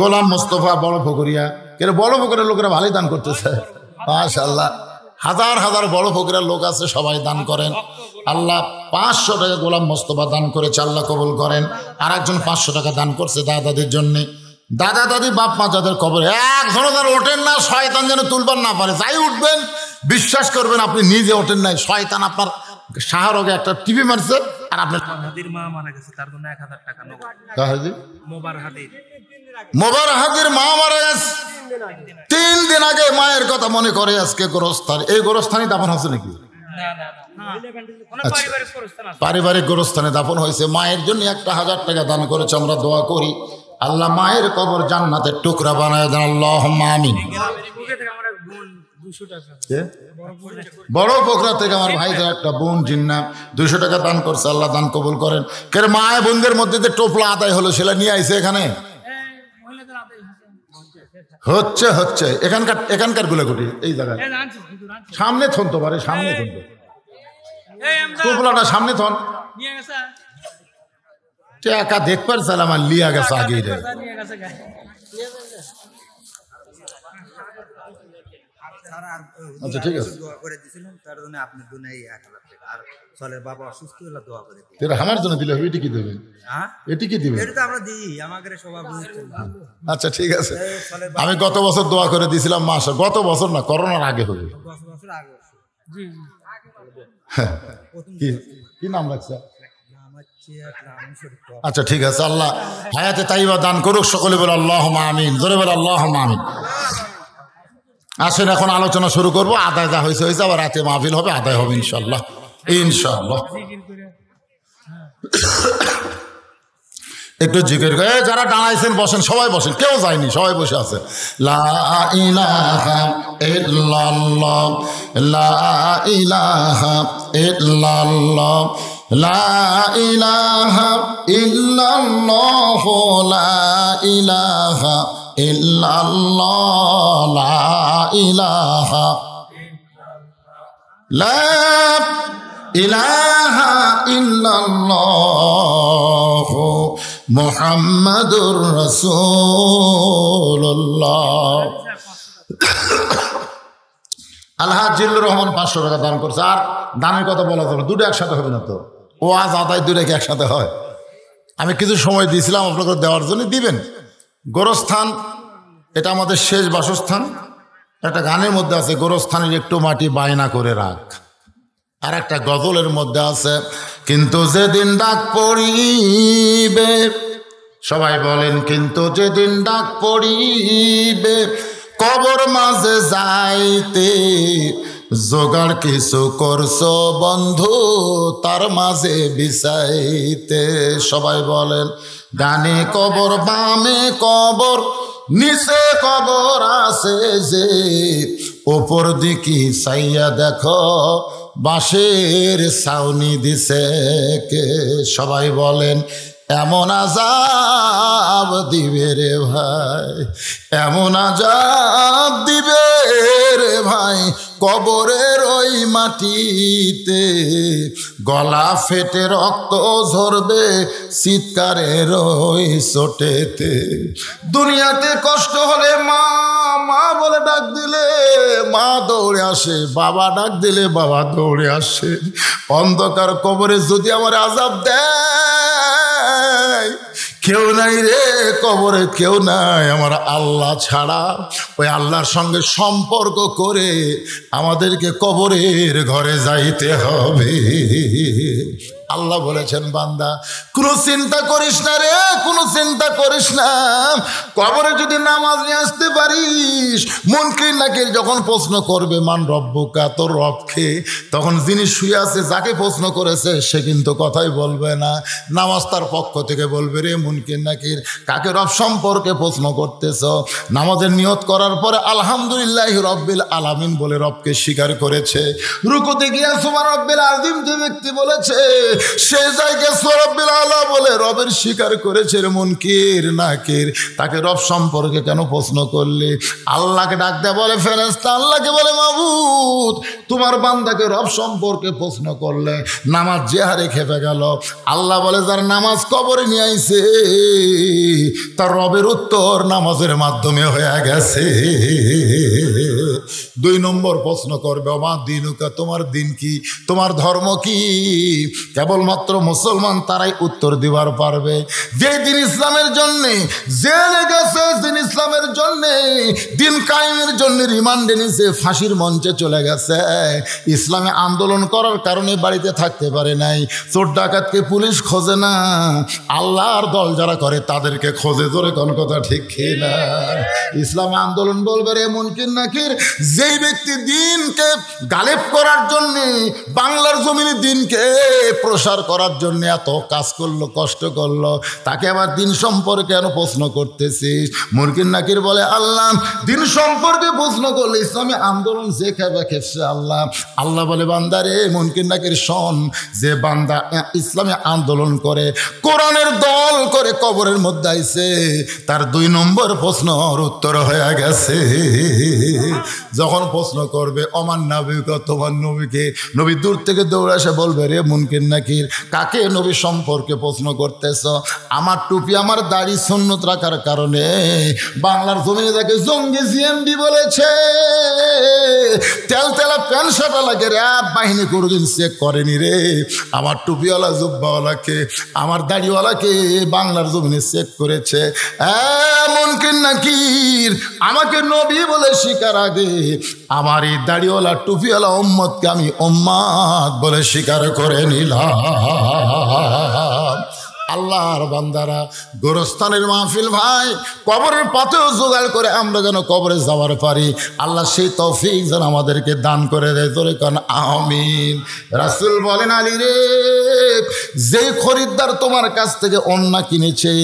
গোলাম মুস্তফা বড় ফকরিয়া কেন বড় ফকরের লোকেরা ভালোই দান করতেছে মাশাল্লাহ হাজার হাজার বড় ফকিরের লোক আছে সবাই দান করেন আল্লাহ পাঁচশো টাকা গোলাম মোস্তফা দান করে চাল্লা কবুল করেন আর একজন পাঁচশো টাকা দান করছে দাদা দাদির জন্যে দাদা দাদি বাপ মা যাদের কবর এক ধরনের ওঠেন না শয়তান যেন তুলবার না পারে যাই উঠবেন বিশ্বাস করবেন আপনি নিজে ওঠেন নাই শয়তান আপনার শাহরগে একটা টিভি মারছে আর আপনার মা মারা গেছে তার জন্য এক হাজার টাকা মোবার হাজির মা মারা গেছে তিন দিন আগে মায়ের কথা মনে করে আজকে গোরস্থান এই গোরস্থানে দাফন হচ্ছে নাকি আচ্ছা। পারিবারিক গোরস্থানে দাফন হয়েছে মায়ের জন্য একটা হাজার টাকা দান করেছে আমরা দোয়া করি আল্লাহ মায়ের কবর জান্নাতের টুকরা বানায় দেন আল্লাহ আমিন বড় পোখরা থেকে আমার ভাই একটা বোন জিন্না দুইশো টাকা দান করছে আল্লাহ দান কবুল করেন কেন মায় বোনদের মধ্যে যে টোপলা আদায় হলো সেটা নিয়ে আইসে এখানে হচ্ছে হচ্ছে এখানকার এখানকার গুলাগুটি এই জায়গায় সামনে থন তো পারে সামনে থন টোপলাটা সামনে থন একা দেখবার চাল আমার লিয়া গেছে আগে রে আচ্ছা ঠিক আছে আচ্ছা, বাবা অসুস্থ হলে দোয়া করে আমার জন্য দিলে হবে দেবে এটি কি দিবে এটা তো আমরা দিই আমাদের আচ্ছা ঠিক আছে আমি গত বছর দোয়া করে দিয়েছিলাম মাস গত বছর না করোনার আগে হবে হ্যাঁ। কি নাম রাখছে আচ্ছা ঠিক আছে আল্লাহ হায়াতে তাইবা দান করুক সকলে বলে আল্লাহ মামিন জোরে বলে আল্লাহ মামিন আসেন এখন আলোচনা শুরু করবো আদায় দা হয়েছে হয়েছে আবার রাতে মাহফিল হবে আদায় হবে ইনশাল্লাহ ইনশাল্লাহ একটু জিকির করে যারা টানাইছেন বসেন সবাই বসেন কেউ যায়নি সবাই বসে আছে লা ইলাহা লা ইলাহা লা ইলাহা লা ইলাহা লা ইলাহা লা ইলাহা ইল্লাল্লাহ মোহাম্মদুর রসুল্লাহ আল্লাহ জিল্লুর রহমান পাঁচশো টাকা দান করছে আর দানের কথা বলা যাবে দুটো একসাথে হবে না তো ও আজ আদায় দুটো একসাথে হয় আমি কিছু সময় দিয়েছিলাম আপনাকে দেওয়ার জন্য দিবেন গোরস্থান এটা আমাদের শেষ বাসস্থান একটা গানের মধ্যে আছে গোরস্থানের একটু মাটি বায়না করে রাখ আর একটা গজলের মধ্যে আছে কিন্তু যেদিন ডাক পড়িবে সবাই বলেন কিন্তু যেদিন ডাক পড়িবে কবর মাঝে যাইতে জোগাড় কিছু করছো বন্ধু তার মাঝে বিষাইতে সবাই বলেন ডানে কবর বামে কবর নিচে কবর আছে যে ওপর দিকে চাইয়া দেখো বাঁশের সাউনি দিছে কে সবাই বলেন এমন আজাব দিবে রে ভাই এমন আজাব দিবে রে ভাই কবরের ওই মাটিতে গলা ফেটে রক্ত ঝরবে শীতকারের ওই চোটেতে দুনিয়াতে কষ্ট হলে মা মা বলে ডাক দিলে মা দৌড়ে আসে বাবা ডাক দিলে বাবা দৌড়ে আসে অন্ধকার কবরে যদি আমার আজাব দেয় নাই কেউ নাই রে কবরে কেউ নাই আমার আল্লাহ ছাড়া ওই আল্লাহর সঙ্গে সম্পর্ক করে আমাদেরকে কবরের ঘরে যাইতে হবে আল্লাহ বলেছেন বান্দা কোনো চিন্তা করিস না রে কোনো চিন্তা করিস না কবরে যদি নামাজ নিয়ে আসতে পারিস মন্ত্রী নাকি যখন প্রশ্ন করবে মান রব্বকা তোর রবকে তখন যিনি শুয়ে আছে যাকে প্রশ্ন করেছে সে কিন্তু কথাই বলবে না নামাজ তার পক্ষ থেকে বলবে রে মুনকির নাকির কাকে রব সম্পর্কে প্রশ্ন করতেছ নামাজের নিয়ত করার পরে আলহামদুলিল্লাহ রব্বিল আলামিন বলে রবকে স্বীকার করেছে রুকুতে গিয়া সুমার রব্বিল আজিম যে ব্যক্তি বলেছে সে জায়গায় সরব্বিল আলা বলে রবের স্বীকার করেছে মুনকির নাকির তাকে রব সম্পর্কে কেন প্রশ্ন করলে আল্লাহকে ডাকতে বলে ফেরেস্তা আল্লাহকে বলে মাবুত তোমার বান্দাকে রব সম্পর্কে প্রশ্ন করলে নামাজ যে হারে খেপে গেল আল্লাহ বলে যার নামাজ কবরে নিয়ে আইসে তার রবের উত্তর নামাজের মাধ্যমে হয়ে গেছে দুই নম্বর প্রশ্ন করবে আমার দিনুকা তোমার দিন কি তোমার ধর্ম কি কেবলমাত্র মুসলমান তারাই উত্তর দিবার পারবে যে দিন ইসলামের জন্যে যে গেছে দিন ইসলামের জন্যে দিন কায়েমের জন্য রিমান্ডে নিছে ফাঁসির মঞ্চে চলে গেছে ইসলামে আন্দোলন করার কারণে বাড়িতে থাকতে পারে নাই চোর ডাকাতকে পুলিশ খোঁজে না আল্লাহর দল যারা করে তাদেরকে খোঁজে ধরে কোন কথা ঠিক খেয়ে না ইসলাম আন্দোলন বলবে রে মুনকির নাকির যেই ব্যক্তি দিনকে গালেব করার জন্যে বাংলার জমিনে দিনকে প্রসার করার জন্যে এত কাজ করলো কষ্ট করলো তাকে আবার দিন সম্পর্কে কেন প্রশ্ন করতেছিস মুরগির নাকির বলে আল্লাহ দিন সম্পর্কে প্রশ্ন করলে ইসলামী আন্দোলন যে খেপে খেপছে আল্লাহ আল্লাহ বলে বান্দারে মুরগির নাকির শোন যে বান্দা ইসলামী আন্দোলন করে কোরআনের দল করে কবরের মধ্যে আইছে তার দুই নম্বর প্রশ্নর উত্তর হয়ে গেছে যখন প্রশ্ন করবে অমান নাবিক তোমার নবীকে নবী দূর থেকে দৌড়ে এসে বলবে রে মুনকির নাকি কাকে নবী সম্পর্কে প্রশ্ন করতেছ আমার টুপি আমার দাড়ি সুন্নত রাখার কারণে বাংলার জমিনে তাকে জঙ্গি জিএমডি বলেছে তেল তেলা প্যান্ট সাটা লাগে রে বাহিনী কোনোদিন চেক করেনি রে আমার টুপিওয়ালা জুব্বাওয়ালাকে আমার দাড়িওয়ালাকে বাংলার জমিনে চেক করেছে এমন হ্যাঁ, মুনকির নাকির আমাকে নবী বলে শিকার আগে আমার এই দাড়িওয়ালা টুপিওয়ালা ওম্মদকে আমি ওম্মাদ বলে স্বীকার করে নিলাম আল্লাহর বান্দারা গোরস্থানের মাহফিল ভাই কবরের পাতেও জোগাড় করে আমরা যেন কবরে যাওয়ার পারি আল্লাহ সেই তফিক যেন আমাদেরকে দান করে দেয় তোরে কারণ আহমিন রাসুল বলেন আলী রে যে খরিদ্দার তোমার কাছ থেকে অন্য কিনেছে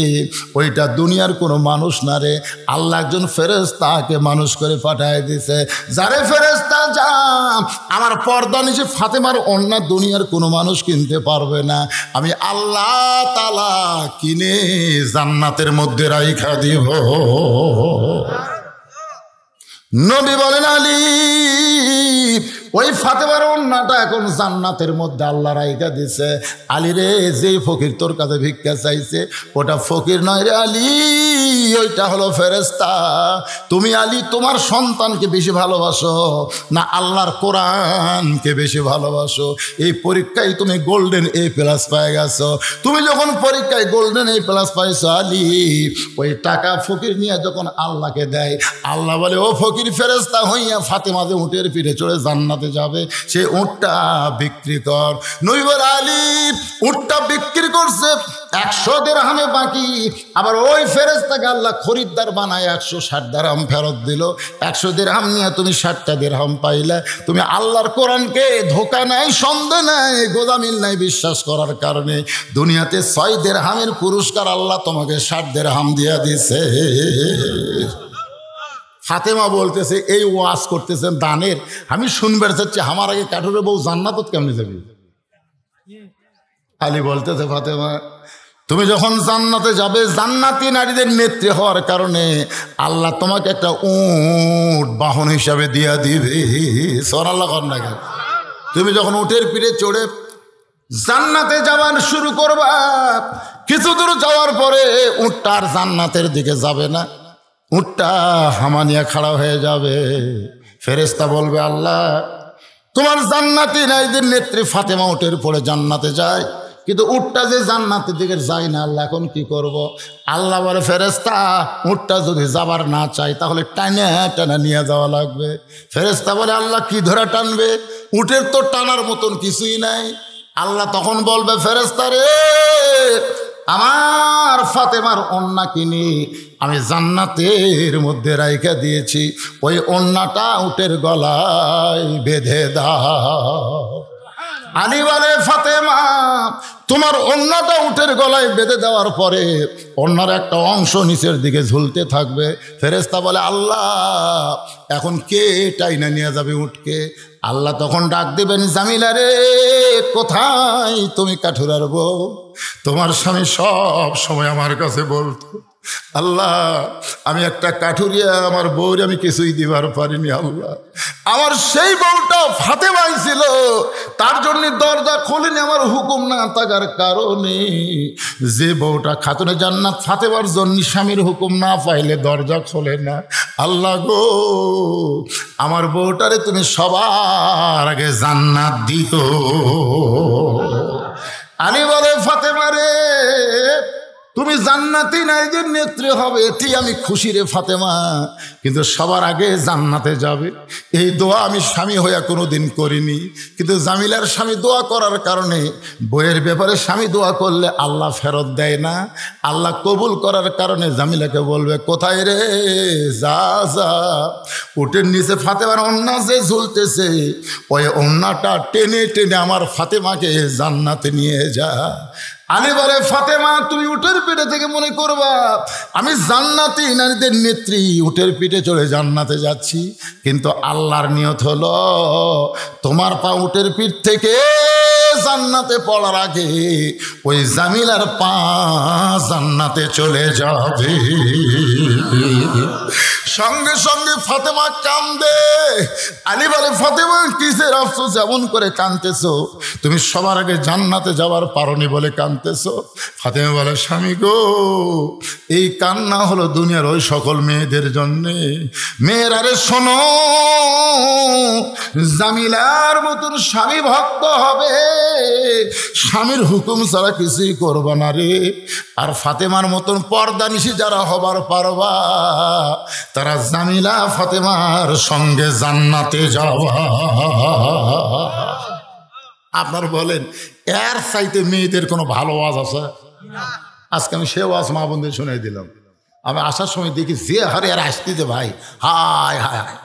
ওইটা দুনিয়ার কোনো মানুষ না রে আল্লাহ একজন ফেরেজ তাকে মানুষ করে পাঠায় দিছে যারে ফেরেজ তা যা আমার পর্দা নিচে ফাতেমার অন্য দুনিয়ার কোনো মানুষ কিনতে পারবে না আমি আল্লাহ তালা তালা কিনে জান্নাতের মধ্যে রাইখা দিব নবী বলেন আলী ওই ফাতেমার অন্যটা এখন জান্নাতের মধ্যে আল্লাহ রাইকা দিছে আলী রে যেই ফকির তোর কাছে ভিক্ষা চাইছে ওটা ফকির নয় রে আলী ওইটা হলো ফেরেস্তা তুমি আলী তোমার সন্তানকে বেশি ভালোবাসো না আল্লাহর কোরআনকে বেশি ভালোবাসো এই পরীক্ষায় তুমি গোল্ডেন এ প্লাস পায়ে গেছো তুমি যখন পরীক্ষায় গোল্ডেন এ প্লাস পাইছো আলী ওই টাকা ফকির নিয়ে যখন আল্লাহকে দেয় আল্লাহ বলে ও ফকির ফেরেস্তা হইয়া ফাতেমাদের উঠের পিঠে চড়ে জান্নাত জান্নাতে যাবে সে উঁটটা বিক্রি কর নইবার আলী উঁটটা বিক্রি করছে একশো দেড়হামে বাকি আবার ওই ফেরেস্তাকে আল্লাহ খরিদ্দার বানায় একশো ষাট দেড়হাম ফেরত দিল একশো দেড়হাম নিয়ে তুমি ষাটটা হাম পাইলে তুমি আল্লাহর কোরআনকে ধোকা নাই সন্দেহ নাই গোদামিল নাই বিশ্বাস করার কারণে দুনিয়াতে ছয় দেড়হামের পুরস্কার আল্লাহ তোমাকে ষাট হাম দিয়া দিছে ফাতেমা বলতেছে এই ওয়াজ করতেছেন দানের আমি শুনবার চাচ্ছি আমার আগে কাঠুরে বউ জান্নাত কেমনি যাবি আলী বলতেছে ফাতেমা তুমি যখন জান্নাতে যাবে জান্নাতি নারীদের নেত্রী হওয়ার কারণে আল্লাহ তোমাকে একটা উঁট বাহন হিসাবে দিয়া দিবে সরাল্লা না তুমি যখন উটের পিঠে চড়ে জান্নাতে যাবার শুরু করবা কিছু দূর যাওয়ার পরে উঁটটা আর জান্নাতের দিকে যাবে না উঠটা হামানিয়া খাড়া হয়ে যাবে ফেরেস্তা বলবে আল্লাহ তোমার জান্নাতি নাইদের নেত্রী ফাতেমা উঠের পরে জান্নাতে যায় কিন্তু উঠটা যে জান্নাতের দিকে যায় না আল্লাহ এখন কি করব। আল্লাহ বলে ফেরেস্তা উঠটা যদি যাবার না চাই তাহলে টানে টানে নিয়ে যাওয়া লাগবে ফেরেস্তা বলে আল্লাহ কি ধরে টানবে উটের তো টানার মতন কিছুই নাই আল্লাহ তখন বলবে ফেরেস্তা রে আমার ফাতেমার অন্যা কিনি আমি জান্নাতের মধ্যে রাইখা দিয়েছি ওই অন্যটা উটের গলায় বেঁধে দাও আলী বলে ফাতেমা তোমার অন্যটা উটের গলায় বেঁধে দেওয়ার পরে অন্যার একটা অংশ নিচের দিকে ঝুলতে থাকবে ফেরেস্তা বলে আল্লাহ এখন কে টাইনা নিয়ে যাবে উঠকে আল্লাহ তখন ডাক দেবেন জামিলা রে কোথায় তুমি কাঠুরার বউ তোমার স্বামী সব সময় আমার কাছে বলতো আল্লাহ আমি একটা কাঠুরিয়া আমার বউর আমি কিছুই দিবার পারিনি আল্লাহ আমার সেই বউটা ফাতে ছিল তার জন্য দরজা খোলেনি আমার হুকুম না থাকার কারণে যে বউটা খাতুনে জান্নাত ফাতেবার জন্য স্বামীর হুকুম না পাইলে দরজা খোলে না আল্লাহ গো আমার বউটারে তুমি সবার আগে জান্নাত দিও আলী বলে ফাতেমারে তুমি জান্নাতি নারীদের নেত্রী হবে এটি আমি খুশি রে ফাতেমা কিন্তু সবার আগে জান্নাতে যাবে এই দোয়া আমি স্বামী হইয়া কোনো দিন করিনি কিন্তু জামিলার স্বামী দোয়া করার কারণে বইয়ের ব্যাপারে স্বামী দোয়া করলে আল্লাহ ফেরত দেয় না আল্লাহ কবুল করার কারণে জামিলাকে বলবে কোথায় রে যা যা উটের নিচে ফাতেমার অন্না যে ঝুলতেছে ওই অন্যাটা টেনে টেনে আমার ফাতেমাকে জান্নাতে নিয়ে যা আলী বলে ফাতেমা তুমি উঠের পিঠে থেকে মনে করবা আমি জান্নাতি নারীদের নেত্রী উটের পিঠে চলে জান্নাতে যাচ্ছি কিন্তু আল্লাহর নিয়ত হলো তোমার পা উটের পিঠ থেকে জান্নাতে পড়ার আগে ওই জামিলার পা জান্নাতে চলে যাবে সঙ্গে সঙ্গে ফাতেমা কান্দে আলি বলে ফাতেমা কিসের আফসোস এমন করে কানতেছ তুমি সবার আগে জান্নাতে যাওয়ার পারনি বলে কানতেছ ফাতেমা বলে স্বামী গো এই কান্না হলো দুনিয়ার ওই সকল মেয়েদের জন্যে মেয়ের আরে শোনো জামিলার মতন স্বামী ভক্ত হবে স্বামীর হুকুম ছাড়া কিছুই করবা না রে আর ফাতেমার মতন পর্দা নিশি যারা হবার পারবা তারা জামিলা ফাতেমার সঙ্গে জান্নাতে যাওয়া আপনার বলেন এর চাইতে মেয়েদের কোনো ভালো আওয়াজ আছে আজকে আমি সে ওয়াজ মা বন্ধু শুনে দিলাম আমি আসার সময় দেখি যে হারে আর যে ভাই হায় হায় হায়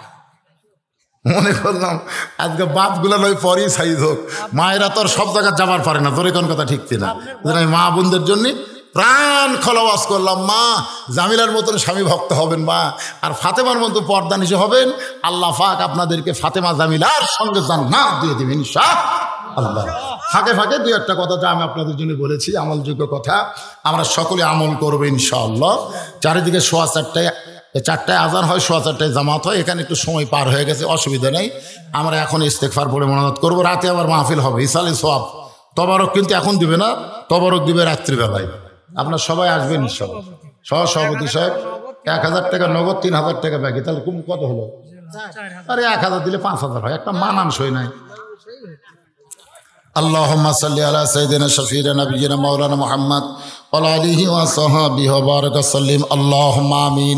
মনে করলাম আজকে বাপগুলো নয় পরই সাইজ হোক মায়েরা তো সব জায়গায় যাবার পারে না তোর কোন কথা ঠিক না মা বোনদের জন্যে প্রাণ খলবাস করলাম মা জামিলার মতন স্বামী ভক্ত হবেন মা আর ফাতেমার মতো পর্দা নিচে হবেন আল্লাহ ফাক আপনাদেরকে ফাতেমা জামিলার সঙ্গে জান্নাত দিয়ে দেবেন শাহ আল্লাহ ফাঁকে ফাঁকে দু একটা কথা যা আমি আপনাদের জন্য বলেছি আমলযোগ্য কথা আমরা সকলে আমল করবো ইনশাআল্লাহ চারিদিকে সোয়া চারটায় চারটায় আজান হয় সোয়া চারটায় জামাত হয় এখানে একটু সময় পার হয়ে গেছে অসুবিধা নেই আমরা এখন ইস্তেকফার পরে মনোনয়ন করবো রাতে আবার মাহফিল হবে ইসালে সোয়াব তবারক কিন্তু এখন দিবে না তবারক দিবে রাত্রিবেলায় আপনার সবাই আসবেন সব সহ সভাপতি সাহেব এক হাজার টাকা নগদ তিন হাজার টাকা ব্যাগে তাহলে কুমু কত হলো আরে এক হাজার দিলে পাঁচ হাজার হয় একটা মানান সই নাই আল্লাহ সাল্লি আলা সাইদিনা শফির নবীনা মৌলানা মোহাম্মদ পলালিহি সাল্লিম আল্লাহ মামিন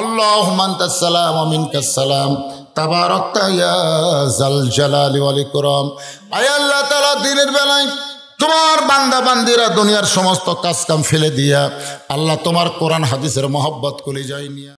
আল্লাহ মান্তাসসালাম আমিন কাসসালাম তাবারক তাইয়া জাল জালালি ওয়ালিকুরম আয়াল্লাহ তালা দিনের বেলায় তোমার বান্দা বান্দিরা দুনিয়ার সমস্ত কাজকাম ফেলে দিয়া আল্লাহ তোমার কোরআন হাদিসের মহব্বত কলে যায় নিয়া